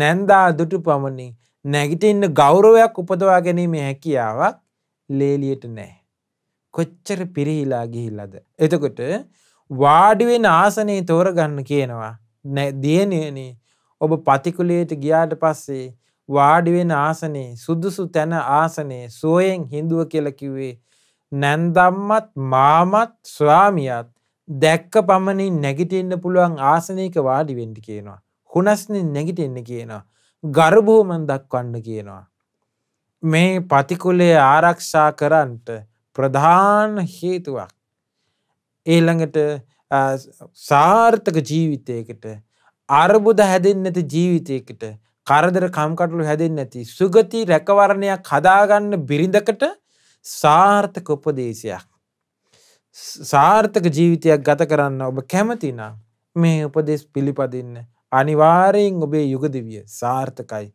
නැන්දා දුටු පමණින් නැගිටින්න ගෞරවයක් උපදවා ගැනීමේ හැකියාවක් ලේලියට නෑ. කොච්චර පිරිහිලා ගිහිල්ලද. එතකොට වාඩිවෙන ආසනයේ තෝරගන්න කියනවා. දියනයනේ ඔබ පතිකුලේට ගියාට පස්සේ වාඩි වෙන ආසනේ සුදුසු තැන ආසනේ සෝයෙන් හින්දුව කියලා කිව්වේ නැන්දම්මත් මාමත් ස්වාමියත් දැක්ක පමණින් නැගිටෙන්න පුළුවන් ආසනයක වාඩි වෙන්ඩි කියනවා. හුනස්නින් නැගිටෙන්න කියනවා. ගරභූමන් දක්වන්න කියනවා. මේ පතිකුලේ ආරක්ෂා කරන්ට ප්‍රධාන හේතුවක්. ඒළඟට සාර්ථක ජීවිතයකට අර්බුද හැදෙන්නට ජීවිතයකට කරදර කම්කටලු හැදෙන් නැති. සුගති රැකවරණයක් හදාගන්න බිරිඳකට සාර්ථක උපදේශයක්. සාර්ථක ජීවිතයක් ගත කරන්න ඔබ කැමතිනා මේ උපදෙස් පිළිපදින්න. අනිවාරයෙන් ඔබේ යුගදිවිය සාර්ථකයි.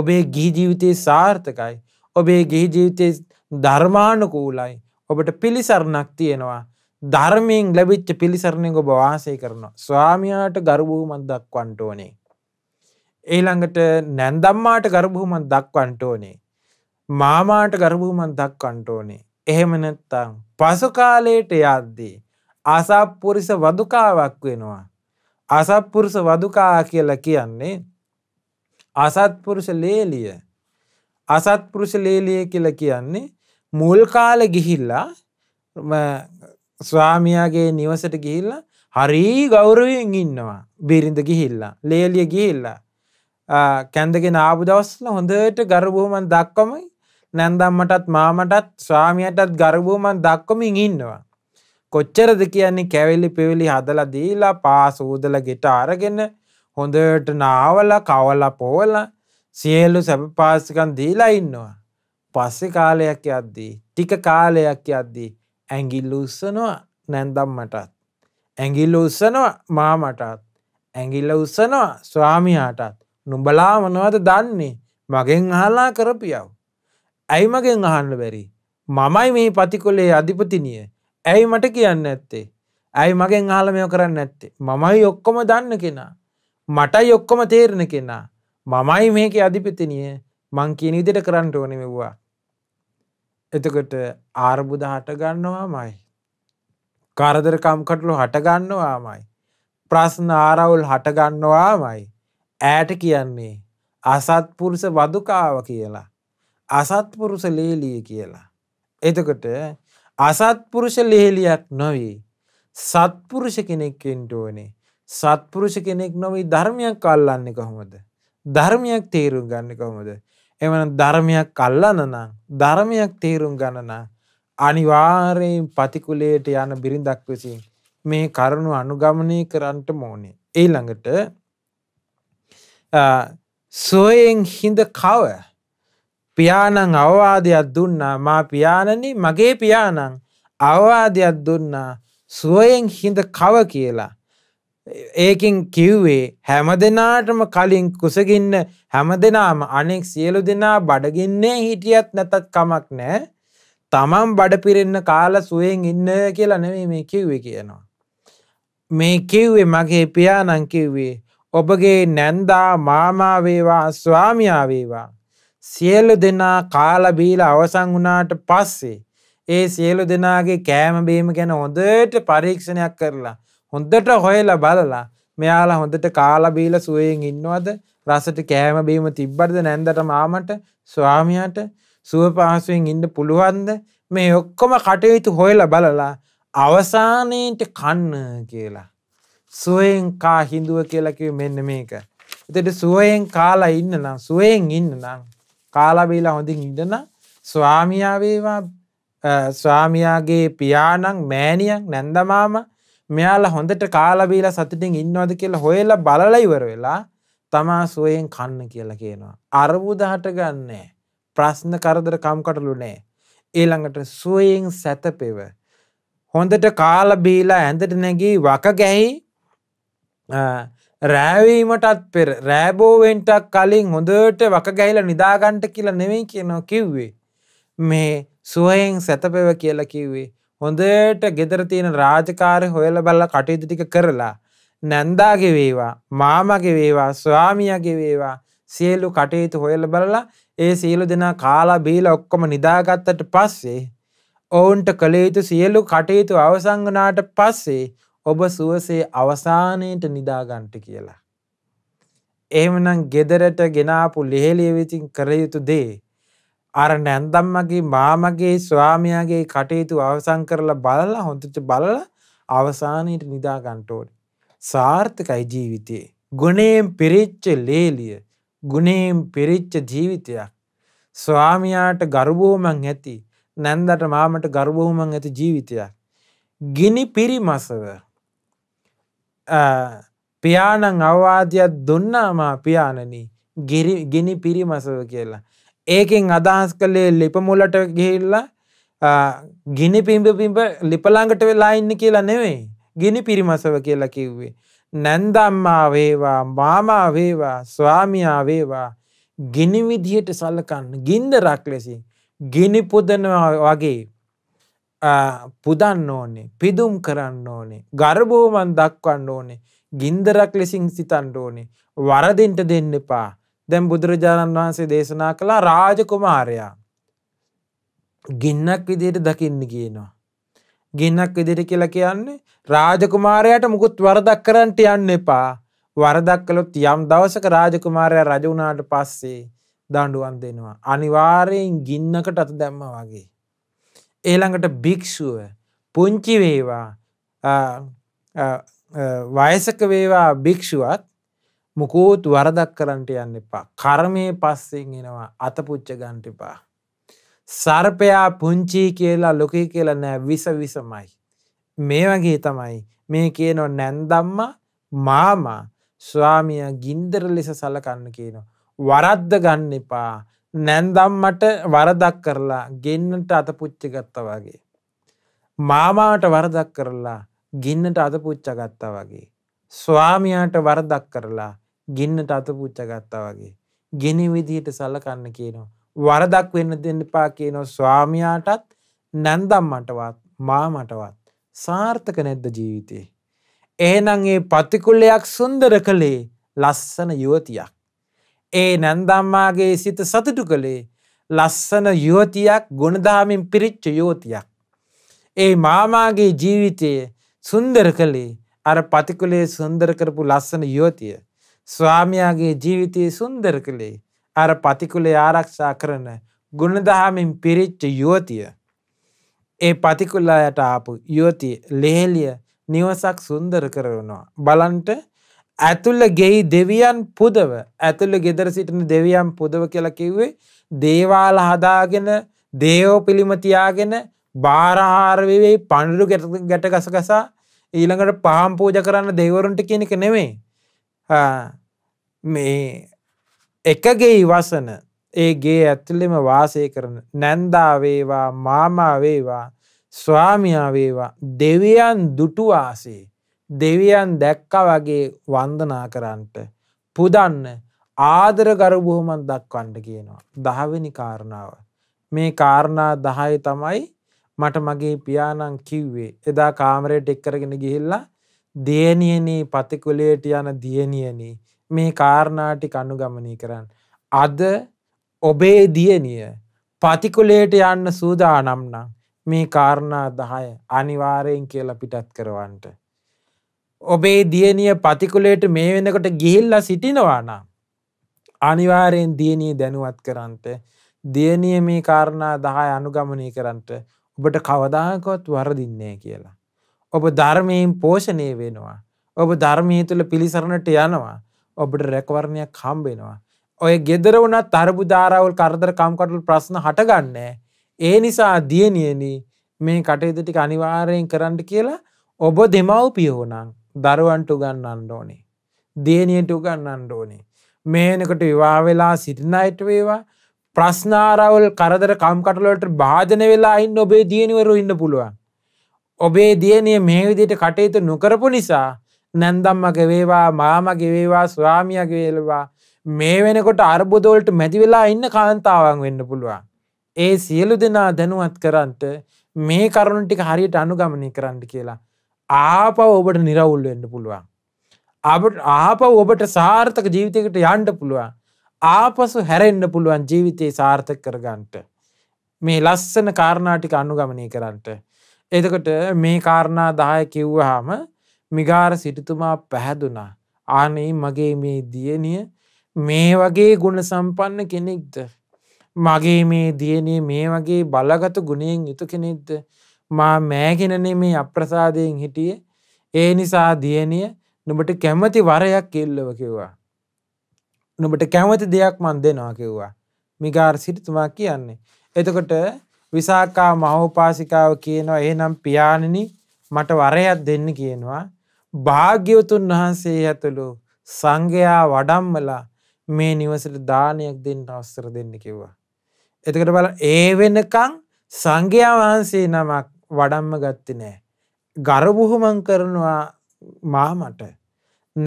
ඔබේ ගිහිජීවිතයේ සාර්ථකයි. ඔබේ ගිහිජීවිතයේ ධර්මානුකූලයි. ඔබට පිළිසරණක් තියෙනවා. ධර්මයෙන් ලැබිච්ච පිළිසරණය ඔබ වාසය කරනවා. ස්වාමයාට ගරුවූමත් දක්වන්ට ඕනේ. ඒළඟට නැන්දම්මාට ගරභූමන් දක්වන්ට ඕනේ. මාමාට ගරභූමන් දක්වන්ට ඕනේ. එහෙමනැත්තං පසුකාලයට යද්දී. අසපපුරිස වදුකාවක් වෙනවා. අසපපුරුස වදුකා කියලා කියන්නේ අසත්පුරුෂ ලේලිය. අසත්පුරුෂ ලේලිය කියල කියන්නේ මුල්කාල ගිහිල්ලා ස්වාමියගේ නිවසට ගිහිල්ලා හරී ගෞරුවෙන් ඉන්නවා බිරිඳ ගිහිල්ලා ලේලිය ගිහිල්ලා කැන්දගෙන ආපු දවස්සල හොඳට ගරබුහමන් දක්කොමයි නැන්දම්මටත් මාමටත් ස්වාමියටත් ගරබුහමන් දක්කොමින් ඉන්නවා. කොච්චරද කියන්නේ කැවිල්ලි පිවිලි හදල දීලා පාසූදල ගෙට අරගෙන හොඳට නාවල කවල පෝල සියල්ලු සැපපාසිකන් දීලා ඉන්නවා. පස්සෙ කාලයක් යද්දී ටික කාලයක් යද්දී ඇගිල්ල උස්සනවා නැන්දම්මටත්. ඇගිල්ල උස්සනවා මාමටත් ඇගිල්ල උස්සනවා ස්වාමියාටත් නුඹලා මනවද දන්නේ මගෙන් අහලා කරපියාව. ඇයි මගෙන් අහන්න බැරි. මමයි මේ පතිකොලේ අධිපතිනිය ඇයි මට කියන්න ඇත්තේ. ඇයි මගෙන් හාල මෙය කරන්න ඇත්තේ. මමයි ඔක්කොම දන්න කෙනා. මටයි ඔක්කොම තේරණ කෙනා. මමයි මේක අධිපතිනිය මං කියන විදිට කරන්නට ඕනෙමවා. එතකොට ආර්බුද හටගන්නවාමයි. කරදරකම්කටලු හටගන්නවාමයි. ප්‍රශ්න ආරවුල් හටගන්නවාමයි. ඈට කියන්නේ අසත්පුරුෂ වදුකාව කියලා. අසත්පුරුෂ ලේලිය කියලා. එතකොට අසත්පුරුෂ ලේලියක් නොවී සත්පුරුෂ කෙනෙක් වෙන්න ඕනේ. සත්පුරුෂ කෙනෙක් නොවී ධර්මයක් අල්ලන්නේ කොහොමද? ධර්මයක් තේරුම් ගන්න කොහොමද? එවනම් ධර්මයක් අල්ලන නම් ධර්මයක් තේරුම් ගන්න නම් අනිවාර්යෙන් ප්‍රතිකුලයට යන බිරිඳක් විසින් මේ කරුණ අනුගමනය කරන්නට ඕනේ. ඊළඟට සොයෙන් හිඳ කව පියාණන් අවවාදයක් දුන්නා මා පියාණනි මගේ පියාණන් අවවාදයක් දුන්නා සුවයෙන් හිඳ කව කියලා. ඒකින් කිව්වේ හැම දෙනාටම කලින් කුසගින්න හැම දෙනාම අනෙක් සියලු දෙනා බඩගින්නේ හිටියත් නැතත් කමක් නෑ තමන් බඩපිරෙන්න කාල සුවයෙන් ඉන්න කියලා නෙවේ මේ කිව්වේ කියනවා. මේ කිව්වේ මගේ පියාණන් කිව්වේ ඔබගේ නැන්දා මාමාවේවා ස්වාමියාවේවා. සියලු දෙනා කාලබීල අවසං වනාට පස්සේ. ඒ සියලු දෙනාගේ කෑමබීම ගැන හොඳට පරීක්ෂණයක් කරලා. හොඳට හොයලා බලලා මෙයාලා හොඳට කාලබීල සුවයෙන් ඉන්නවද රසට කෑමබීම තිබ්බරද නැන්දට මාමට ස්වාමියට සුව පහසුවෙන් ඉන්න පුළුවන්ද මේ ඔක්කොම කටයුතු හොයලා බලලා අවසානයට කන්න කියලා. සුවයෙන් කා හිදුව කියලකිව මෙන්න මේක. එතට සුවයෙන් කාලා ඉන්න නම් සුවයෙන් ඉන්න නම් කාලබීලා හොඳින් ඉඩන ස්වාමියාවේවා ස්වාමියයාගේ පියානං මෑණියක් නැන්දමාම මෙයාලා හොඳට කාලබීලා සතුටින් ඉන්නවද කියලා හොයලා බලලයිවර වෙලා තමා සුවයෙන් කන්න කියලා කියනවා. අරබුදහට ගන්නේ ප්‍රශ්න කරදර කම්කටලු නෑ. ඒළඟට සුවයෙන් සැතපෙව. හොඳට කාලබීලා ඇඳට නැගී වක ගැහි රෑවීමටත් පෙර රෑබෝවෙන්ටක් කලින් හොඳට වකගැහිල නිදාගන්ට කියලා නෙවෙයි කියනවා කිව්වේ. මේ සුවයෙන් සැතපෙව කියලා කිව්වේ. හොඳට ගෙදර තියෙන රාජකාරය හොයල බල්ල කටයුතු ටික කරලා. නැන්දාගේ වේවා මාමගේ වේවා ස්වාමියගේ වේවා සියලු කටයුතු හොයල බලලා ඒ සියලු දෙනා කාලා බීල ඔක්කොම නිදාගත්තට පස්සේ ඔවුන්ට කළ යුතු සියලු කටයුතු අවසංගනාට පස්සේ ඔබ සුවසේ අවසානයට නිදාගන්ට කියලා. එහෙමනම් ගෙදරට ගෙනාපු ලිහෙලියවිතින් කරයුතු දේ. අර නැන්දම්මගේ මාමගේ ස්වාමයාගේ කටයුතු අවසං කරලා බලලා හොඳට බලල අවසානයට නිදාගන්ටෝඩ. සාර්ථකයි ජීවිතයේ. ගුණේම් පිරිච්ච ලේලිය ගුණේම් පිරිච්ච ජීවිතයක්. ස්වාමයාට ගර්බෝමන් ඇති නැන්දට මාමට ගර්බෝමන් ඇති ජීවිතයක්. ගිනි පිරිමසව පියාණන් අවවාදයක් දුන්නාම පියාණනී ගෙනි පිරිමසව කියලා. ඒකෙන් අදහස් කළේ ලිපමුලට ගෙහිල්ලා ගිනි පිම්බ පිම්බ ලිපළඟට වෙලා ඉන්න කියලා නෙවෙයි ගිනි පිරිමසව කියලා කිව්වේ. නැන්දම්මා වේවා මාමා වේවා ස්වාමියා වේවා ගිනි විදිහට සලකන්න ගින්දරක් ලෙසින් ගිනි පුදනවා වගේ පුදන්න ඕනේ පිදුම් කරන්න ඕනේ ගරබෝමන් දක්වන්න ඕනේ ගින්දරක් ලෙසින් සිතන්ඩ ඕනේ වරදින්ට දෙන්න එපා දැම් බුදුරජාණන් වහන්සේ දේශනා කළා රාජකුමාරයා ගින්නක් විදියට දකින්න කියනවා. ගින්නක් විදිට කියලා කියන්නේ රාජකුමාරයට මුකුත් වරදක් කරන්ට යන්න එපා වරදක්කලොත් යම් දවසක රාජකුමාරය රජවුණාට පස්සේ දණ්ඩුවන් දෙනවා. අනිවාරයෙන් ගින්නකට අත දැම්ම වගේ. ඒළඟට භික්‍ෂුව පුංචි වේවා වයසක වේවා භික්‍ෂුවත් මුකූත් වරදක් කරන්ට යන්න එපා. කර්මය පස්සෙන් එනවා අතපුච්ච ගන්ටිපා. සර්පයා පුංචි කියලා ලොකේ කියලා නෑ විස විසමයි. මේ වගේ තමයි මේ කියනො නැන්දම්ම මාම ස්වාමිය ගින්දර ලෙස සලකන්න කියනවා. වරද්ද ගන්න එපා නැන්දම් මට වරදක් කරලා ගෙන්න්නට අතපුච්ච ගත්තා වගේ. මාමාට වරදක් කරලා ගින්නට අතපුච්ච ගත්තා වගේ. ස්වාමයාට වරදක් කරලා ගින්නට අතපුච්ච ගත්තා වගේ. ගෙනි විදිහට සලකන්න කියනවා. වරදක් වෙන්න දෙන්නපා කියනො ස්වාමයාටත් නැන්දම්මටවත් මාමටවත් සාර්ථක නැද්ද ජීවිතේ. එහනං ඒ පතිකුල්ලයක් සුන්දර කළේ ලස්සන යුවතියක්. ඒ නැන්දම්මාගේ සිත සතුටු කළේ ලස්සන යුවතියක් ගුණදාමින් පිරිච්ච යෝතියක්. ඒ මාමාගේ ජීවිතය සුන්දර කළේ අර පතිකුලේ සුන්දර කරපු ලස්සන යෝතිය. ස්වාමයාගේ ජීවිතයේ සුන්දර කළේ අර පතිකුලේ ආරක්ෂා කරන ගුණදහමින් පිරිච්ච යුවතිය. ඒ පතිකුල්ලායට ආපු යෝති ලේලිය නිවසක් සුන්දර කරවනවා. බලන්ට ඇතුළ ගෙයි දෙවියන් පුදව ඇතුළ ගෙදර සිටින දෙවියන් පුදව කියලා කිව්වේ දේවාල හදාගෙන දේවෝ පිළිමතියාගෙන බාරහාරවෙවෙයි පණඩු ගැට ගසගසා ඊළඟට පහම් පූජ කරන්න දෙවරුන්ට කියන එක නෙමේ මේ එකගේ වසන ඒගේ ඇතුළෙම වාසය කරන නැන්දාවේවා මාමාවේවා ස්වාමියාවේවා දෙවියන් දුටුවාසේ දෙවියන් දැක්ක වගේ වන්දනා කරන්නට පුදන්න ආදර ගරුබොහොමන් දක්වන්ට කියනවා. දහවෙනි කාරණාව. මේ කාරණා දහය තමයි මට මගේ පියාණන් කිව්වේ එදා කාමරයට එක්කරගෙන ගිහිල්ලා දියනියනී පතිකුලේට යන දියනියනී මේ කාරණාටි කණුගමනී කරන්න. අද ඔබේ දියනිය පතිකුලේට යන්න සූදානම්නම් මේ කාරණා දහය අනිවාරයෙන් කියල පිටත් කරවන්ට. ඔබේ දියනිය පතිකුලේට මේ වෙනකොට ගිහිල්ලා සිටිනවානම්. අනිවාරයෙන් දියනී දැනුවත් කරන්ට දියනිය මේ කාරණා දහය අනුගමනය කරන්ට ඔබට කවදාකොත් වරදින්නේ කියලා. ඔබ ධර්මයෙන් පෝෂණය වෙනවා. ඔබ ධර්මය තුළ පිළිසරණට යනවා. ඔබට රැකවරණයක් කම්බෙනවා. ඔය ගෙදර වුණත් තරබු ධාරාවල් කරදර කම්කටුල් ප්‍රශ්න හටගන්නේ. ඒ නිසා දියනියනී මේ කටයුතු ටික අනිවාරයෙන් කරන්න කියලා ඔබ දෙමව්පිය වුණා. දරුවන්ට උගන්නන්න ඕනේ. දේනයට උගන්නන්න ඕනේ. මේනකට විවා වෙලා සිටින අයට වේවා ප්‍රශ්නාරවල් කරදර කම්කටලට භාජන වෙලා ඉන්න ඔබේ දියනිවරු ඉන්න පුළුවන්. ඔබේ දියනිය මේ විදියට කටයුතු නොකරපු නිසා නැන්දම්මගේ වේවා මාමගේ වේවා ස්වාමියගේ වේලවා මේ වෙනකොට අර්බුදෝලට මැති වෙලා ඉන්න කාන්තාවන් වෙන්න පුළුවන්. ඒ සියලු දෙනා දැනුවත් කරන්ට මේ කරුණු ටික හරියට අනුගමනය කරන්න කියලා. ආපව ඔබට නිරවුල් වෙන්න පුළුවන්. ආපව ඔබට සාර්ථක ජීවිතයකට යන්ඩ පුළුවන්. ආපසු හැරෙන්න්න පුළුවන් ජීවිතයේ සාර්ථක කරගන්ට. මේ ලස්සන කාරණාටික අනුගමනය කරන්නට. එතකට මේ කාරණා දාය කිව්වහාම මිගාර සිටිතුමා පැහැදුනා. ආනේ මගේ මේ දියනිය මේ වගේ ගුණ සම්පන්න කෙනෙක්ද. මගේ මේ දියනේ මේ වගේ බලගත ගුණයෙන් යුතු කෙනෙක්ද. මා මෑගෙනනේ මේ අප්‍රසාදයෙන් හිටිය ඒ නිසා දියණිය නුඹට කැමති වරයක් එල්ලව කිව්වා. නුඹට කැමති දෙයක් මන් දෙනවා කිව්වා. මිගාර සිරිතුමා කියන්නේ. එතකොට විසාකා මහෝපාසිකාව කියනවා එහෙනම් පියාණනි මට වරයක් දෙන්න කියනවා. භාග්‍යවතුන් වහන්සේ ඇතුළු සංඝයා වඩම්මලා මේ නිවසට දානයක් දෙන්න අවස්ථර දෙන්න කිව්වා. එතකට බල ඒ වෙනකං සංඝයා වහන්සේ නමක් වඩම්ම ගත්ති නෑ. ගරබොහොමන් කරනවා මාමට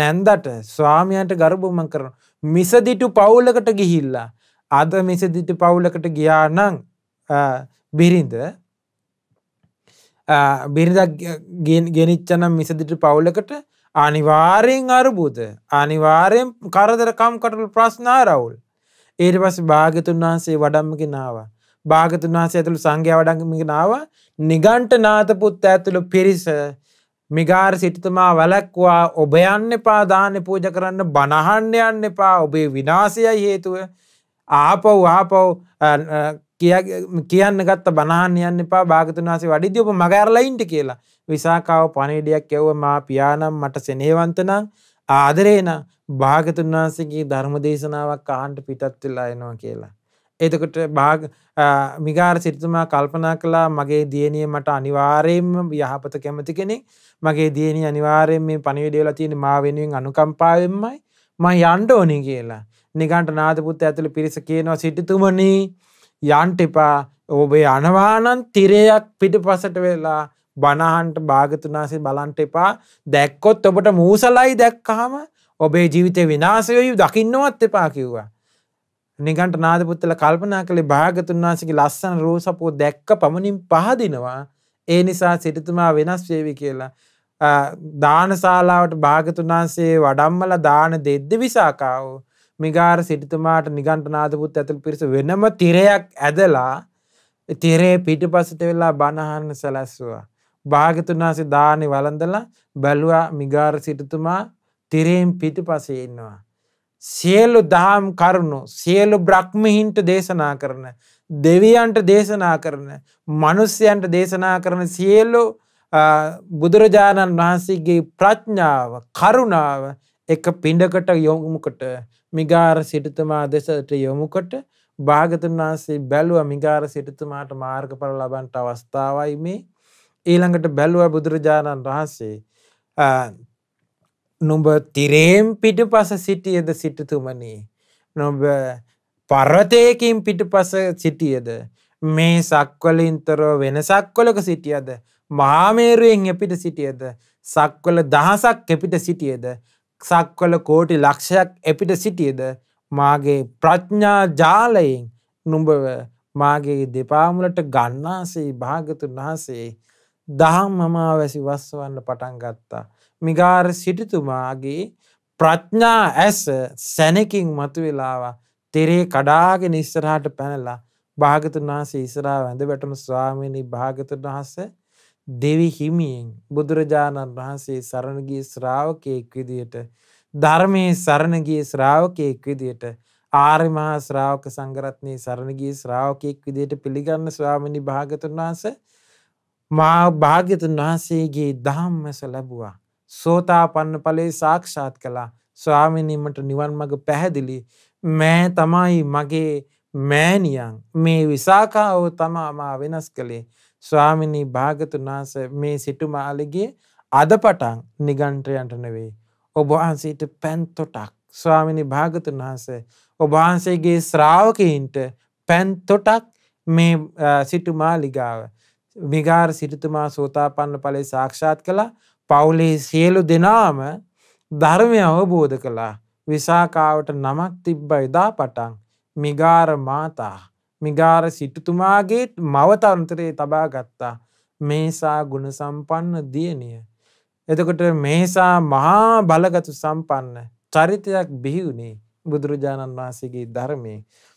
නැන්දට ස්වාමයන්ට ගරබොමන් කරන මිසදිටු පවුලකට ගිහිල්ලා අද මිසදිටු පවුලකට ගියා නං බිරිඳ බිරිඳක් ගෙනනිච්චනම් මිසදිටු පවුලකට අනිවාරයෙන් අරබූද අනිවාරයෙන් කරදරකම් කටල ප්‍රශ්නා රවුල් ඒට පස් භාගතුන් වහන්සේ වඩම්මකි නාව භාගතුන් වහන්සේ ඇතුළු සංඝ්‍ය වඩගමික නාව නිගන්ට නාතපුත් ඇතුළු පිරිස මිගාර සිටිතුමා වැලැක්වා ඔබ යන්න එපා දාන පූජ කරන්න බණහන්න යන්න එපා ඔබේ විනාසයයි හේතුව ආපව් ආපව් කියන්න ගත්ත බනාන්න යන්න එපා භාගතුනාසේ වඩිදි ඔබ මගැරලයින්ට කියලා විසාකාව පණේඩියක් ඇව්ව මා පියානම් මට සෙනේවන්තනම් ආදරේන භාගතුන් වහන්සේගේ ධර්ම දේශනාවක් ආහන්ට පිටත් වෙලා එනවා කියලා. එතකොට භාග මිගාර සිරිතුමා කල්පනා කළා මගේ දියණිය මට අනිවාර්යයෙන්ම යහපත කැමති කෙනෙක් මගේ දියණිය අනිවාර්යයෙන් මේ පණිවිඩය තියෙන මා වෙනුවෙන් අනුකම්පාවෙන්මයි මම යන්න ඕනේ කියලා නිගණ්ඨ නාදපුත් ඇතුළු පිරිස කියනවා සිටිතුමනි යන්න එපා ඔබේ අනවානම් තිරයක් පිටපසට වෙලා බණහන්ට භාගතුනාසේ බලන්ට එපා දැක්කොත් ඔබට මූසලයි දැක්කහම ඔබේ ජීවිතය විනාශයයි දකින්නවත් එපා කිව්වා නිගන්ට නාදපුත්තල කල්පනා කළේ භාගතුන් වහන්සේගේ ලස්සන රූසපුව දැක්ක පමණින් පහදිනවා ඒ නිසා සිටුතුමා වෙනස් වේවි කියලා දානශාලාවට භාගතුන් වහන්සේ වඩම්මලා දාන දෙද්ද විසාකාව මිගාර සිටුතුමාට නිගන්ට නාදපුත් ඇතුළු පිරිස වෙනම තිරයක් ඇදලා තිරේ පිටිපසට වෙලා බණහන්න සැලැස්සුවා භාගතුන් වහන්සේ දානේ වළඳලා බැලුවා මිගාර සිටුතුමා තිරයෙන් පිටිපසේ ඉන්නවා සියලු දහම් කරුණු සියලු බ්‍රක්්මිහින්ට දේශනා කරන දෙවියන්ට දේශනා කරන මනුස්්‍යයන්ට දේශනා කරන සියලු බුදුරජාණන් වහන්සේගේ ප්‍රඥාව කරුණාව එක පිඩකට යොමුකට මිගාර සිටතුමා දෙසට යොමුකට භාගතුන් වහන්සේ බැලුව මිගාර සිටතුමාට මාර්ග පර ලබන්ට අවස්ථාවයි මේ ඊළඟට බැලුව බුදුරජාණන් වහන්සේ නුඹ තිරේම් පිට පස සිටියද සිටතුමනී. නොබ පරතයකින් පිට පස සිටියද. මේ සක්වලින්තර වෙන සක්වලක සිටියද. මහාමේරුවෙන් එපිට සිටියද. සක්වල දහසක් එපිට සිටියද. සක්වල කෝටි ලක්ෂයක් එපිට සිටියද. මාගේ ප්‍රඥා ජාලයෙන් නුඹව මාගේ දෙපාමුලට ගන්නාසේ භාගතුන් වහන්සේ දහම් මමාවැසි වස්වන්න පටන් ගත්තා. මිගාර සිටිතුමාගේ ප්‍රඥා ඇස සැනකින් මතු වෙලාවා තෙරේ කඩාගෙන ඉස්සරහට පැනලා භාගතුන් වහන්සේ ඉස්සරා වැඳ වැටුණු ස්වාමීණී භාගතුන් වහස දෙවි හිමියෙන් බුදුරජාණන් වහන්සේ සරණගිය ශ්‍රාවකයෙක් විදියට ධර්මයේ සරණගිය ශ්‍රාවකයෙක් විදියට ආර්ය මහා ශ්‍රාවක සංඝරත්නයේ සරණගිය ශ්‍රාවකයෙක් විදියට පිළිගන්න ස්වාමීණී භාගතුන් වහන්සේ මා භාග්‍යතුන් වහන්සේගේ දහම්මස ලැබුවා සෝතා පන්න පලේ සාක්ෂාත් කලා ස්වාමිනීමට නිවන් මඟ පැහැදිලි මෑ තමයි මගේ මෑනියන් මේ විසාකාවෝ තමාමා වෙනස් කළේ ස්වාමිනී භාගතුනාස මේ සිටුමාලගේ අද පටන් නිගන්ට්‍රයන්ට නෙවෙයි. ඔබහන්සේට පැන්තොටක් ස්වාමිනි භාගතුන් වහන්සේ ඔබහන්සේගේ ශ්‍රාවකයින්ට පැන්තොටක් මේ සිටුමා ලිගාව මිගාර සිටතුමා සෝතා පන්න පලේ සාක්ෂාත් කළ පවුලේ සියලු දෙනාම ධර්මය අවබෝධ කළා විසාකාවට නමක් තිබ්බ එදා පටන් මිගාර මාතා මිගාර සිටුතුමාගේ මවතන්තරයේ තබා ගත්තා මේසා ගුණ සම්පන්න දියනිය. එතකොට මේසා මහා බලගතු සම්පන්න චරිතයක් බිහිවුණේ බුදුරජාණන් වහන්සේගේ ධර්මය.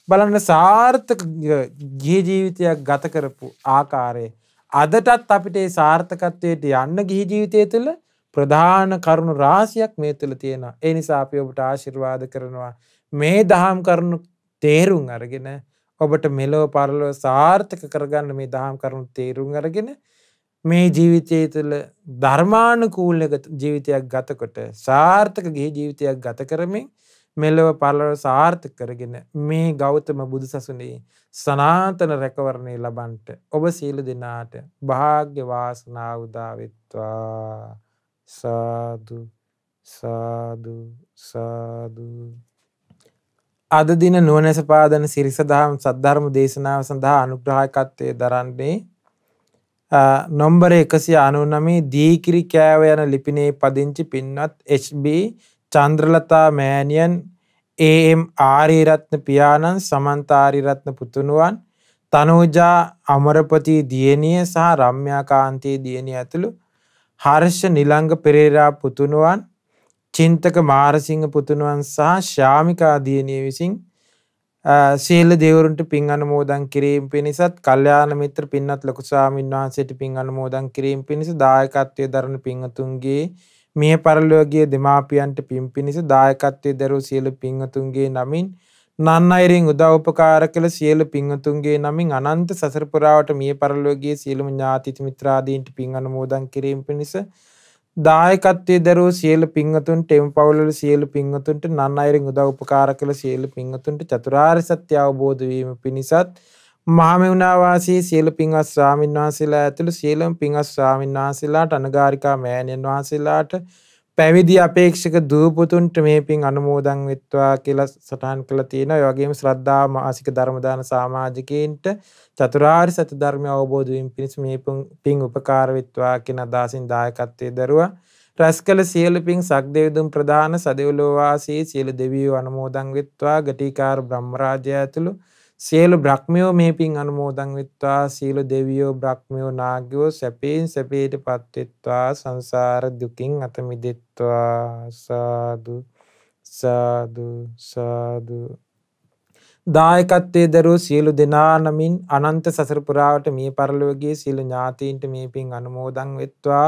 බලන්න සාර්ථක ගිය ජීවිතයක් ගත කරපු ආකාරය අදටත් අපිට ඒ සාර්ථකත්වයට යන්න ගිහි ජීවිතය තුළ ප්‍රධාන කරුණු රාශියක් මේ තුළ තියෙනවා. ඒ නිසා අපි ඔබට ආශිර්වාද කරනවා. මේ දහම් කරුණු තේරුම් අරගෙන ඔබට මෙලොව පරලොව සාර්ථක කරගන්න මේ දහම් කරුණු තේරුම් අරගෙන මේ ජීවිතය තුළ ධර්මානුකූල ජීවිතයක් ගතකොට සාර්ථක ගිහි ජීවිතයක් ගත කරමින් මෙලොව පලව සාර්ථ කරගෙන මේ ගෞතම බුදුසසුනේ සනාතන රැකවරණය ලබන්ට ඔබ සීලු දෙනාට භාග්‍ය වාසනාවදාවෙත්වා සාදු සාදු සාදු අද දින නුවනැසපාදන සිරිසදහම් සද්ධර්ම දේශනාව සඳහා අනුග්‍රහකත්වය දරන්නේ නොම්බර එකසි අනුනමේ දීකිරි කෑව යන ලිපිනේ පදිංචි පින්වත් HB චන්ද්‍රලතා මෑනියන් ඒම් ආරීරත්න පියාණන් සමන්තාරිරත්න පුතුණුවන් තනෝජා අමරපති දියණිය සහ රම්්‍යකාන්තයේ දියණිය ඇතුළු හර්ෂ නිලංග පෙරේරා පුතුණුවන් චින්තක මාරසිංහ පුතුණුවන් සහ ශාමිකා දියණිය විසින් සේල දෙවරුන්ට පින් අනුමෝදන් කිරීම පිණිසත් කල්්‍යාන මිත්‍ර පින්නත් ලොකු ස්වාමීන් වහන්සේට පින් අනුමෝදන් කිරීම පිණිස දායකත්වය දරන පිංහතුන්ගේ මිය පරලෝකයේ දෙමාපියන්ට පින් පිණිස දායකත්වයේ දරූ සියලු පින්වතුන්ගේ නමින් නන් අයරින් උදව් උපකාර කළ සියලු පින්වතුන්ගේ නමින් අනන්ත සසර පුරාවට මිය පරලෝකයේ සියලුම ඥාති මිත්‍රාදීන්ට පින් අනුමෝදන් කිරීම පිණිස දායකත්වයේ දරූ සියලු පින්වතුන්ට එම් පවුලවල සියලු පින්වතුන්ට නන් අයරින් උදව් උපකාර කළ සියලු පින්වතුන්ට චතුරාර්ය සත්‍ය අවබෝධ වීම පිණිසත් මහමෙවුණවාසී සියලු පින්වත් ස්වාමීන් වහන්සේලා ඇතුළු සියලුම පින්වත් ස්වාමීන් වහන්සේලාට අනගාരികා මෑණියන් වහන්සේලාට පැවිදි අපේක්ෂක දූපුතුන්ට මේ පින් අනුමෝදන් වෙත්වා කියලා සටහන් කළා තියෙනවා. ඒ වගේම ශ්‍රද්ධා මාසික ධර්ම දාන සමාජිකයින්ට චතුරාර්ය සත්‍ය ධර්මය අවබෝධ වීම පිණිස මේ පින් උපකාර වෙත්වා කියන අදහසින් දායකත්වයේ දරුවා රැස්කල සියලු පින් සක්දේවදුන් ප්‍රධාන සදෙව්ලෝ වාසී සියලු දෙවියෝ අනුමෝදන් වෙත්වා ගටිකාර බ්‍රහ්මරාජය ඇතුළු සියලු බ්‍රහ්මයෝ මේ පින් අනුමෝදන් වෙත්වා සීල දෙවියෝ බ්‍රහ්මයෝ නාගයෝ සැපයෙන් සැපයට පත්වෙත්වා සංසාර දුකින් අත මිදෙත්වා සාදු සාදු සාදු දායකත්වයේ දරූ සියලු දෙනා නමින් අනන්ත සසර පුරාවට මිය පරලොවගේ සියලු ඥාතීන්ට මේ පින් අනුමෝදන් වෙත්වා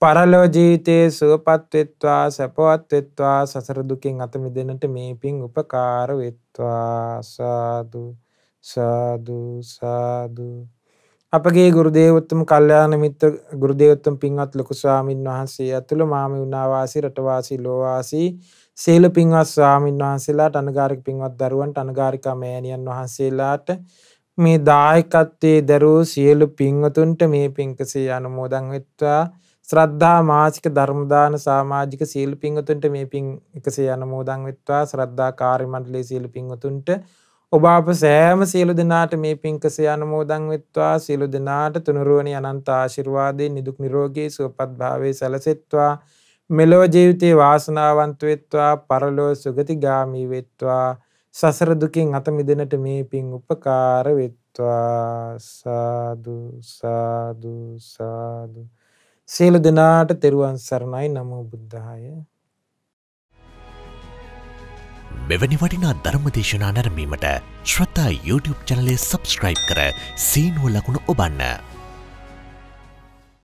පරලෝ ජීවිතයේ සුවපත් වෙත්වා සැපවත් වෙත්වා සසර දුකින් අත මිදෙන්නට මේ පින් උපකාර වෙත්වා සාදු සාදු සාදු අපගේ ගුරුදේව උතුම් කල්යාණ මිත්‍ර ගුරුදේව උතුම් පින්වත් ලොකු ස්වාමින් වහන්සේ ඇතුළු මාමි උනාවාසී රටවාසී ලෝවාසී සීල පින්වත් ස්වාමින් වහන්සේලාට අනුගාරික පින්වත් දරුවන්ට අනුගාරිකා මෑණියන් වහන්සේලාට මේ දායකත්වයේ දරූ සියලු පින්වතුන්ට මේ පින්කසේ අනුමෝදන් වෙත්වා ශ්‍රද්ධා මාසික ධර්මදාන සාමාජික සීල් පිංවතුන්ට මේ පින් එකසේ අනුමෝදන් වෙත්වා ශ්‍රද්ධා කාර්ය මණ්ඩලයේ සීල් පිංවතුන්ට ඔබ අප සෑම සියලු දෙනාට මේ පින්කසේ අනුමෝදන් වෙත්වා සියලු දෙනාට තුනුරුවනි අනන්ත ආශිර්වාදයෙන් නිදුක් නිරෝගී සුවපත් භාවයේ සැලසෙත්වා මෙලොව ජීවිතේ වාසනාවන්ත වෙත්වා පරලොව සුගතිගාමී වෙත්වා සසර දුකින් අත මිදෙනට මේ පින් උපකාර වෙත්වා සාදු සාදු සාදු සියලු දෙනාට තෙරුවන් සරණයි නමෝ බුද්ධාය මෙවැනි වටිනා ධර්ම දේශනා නැරමීමට ශ්‍රතා YouTube චනලය සබස්ක්‍රයිබ් කර සීනුව ලකුණු ඔබන්න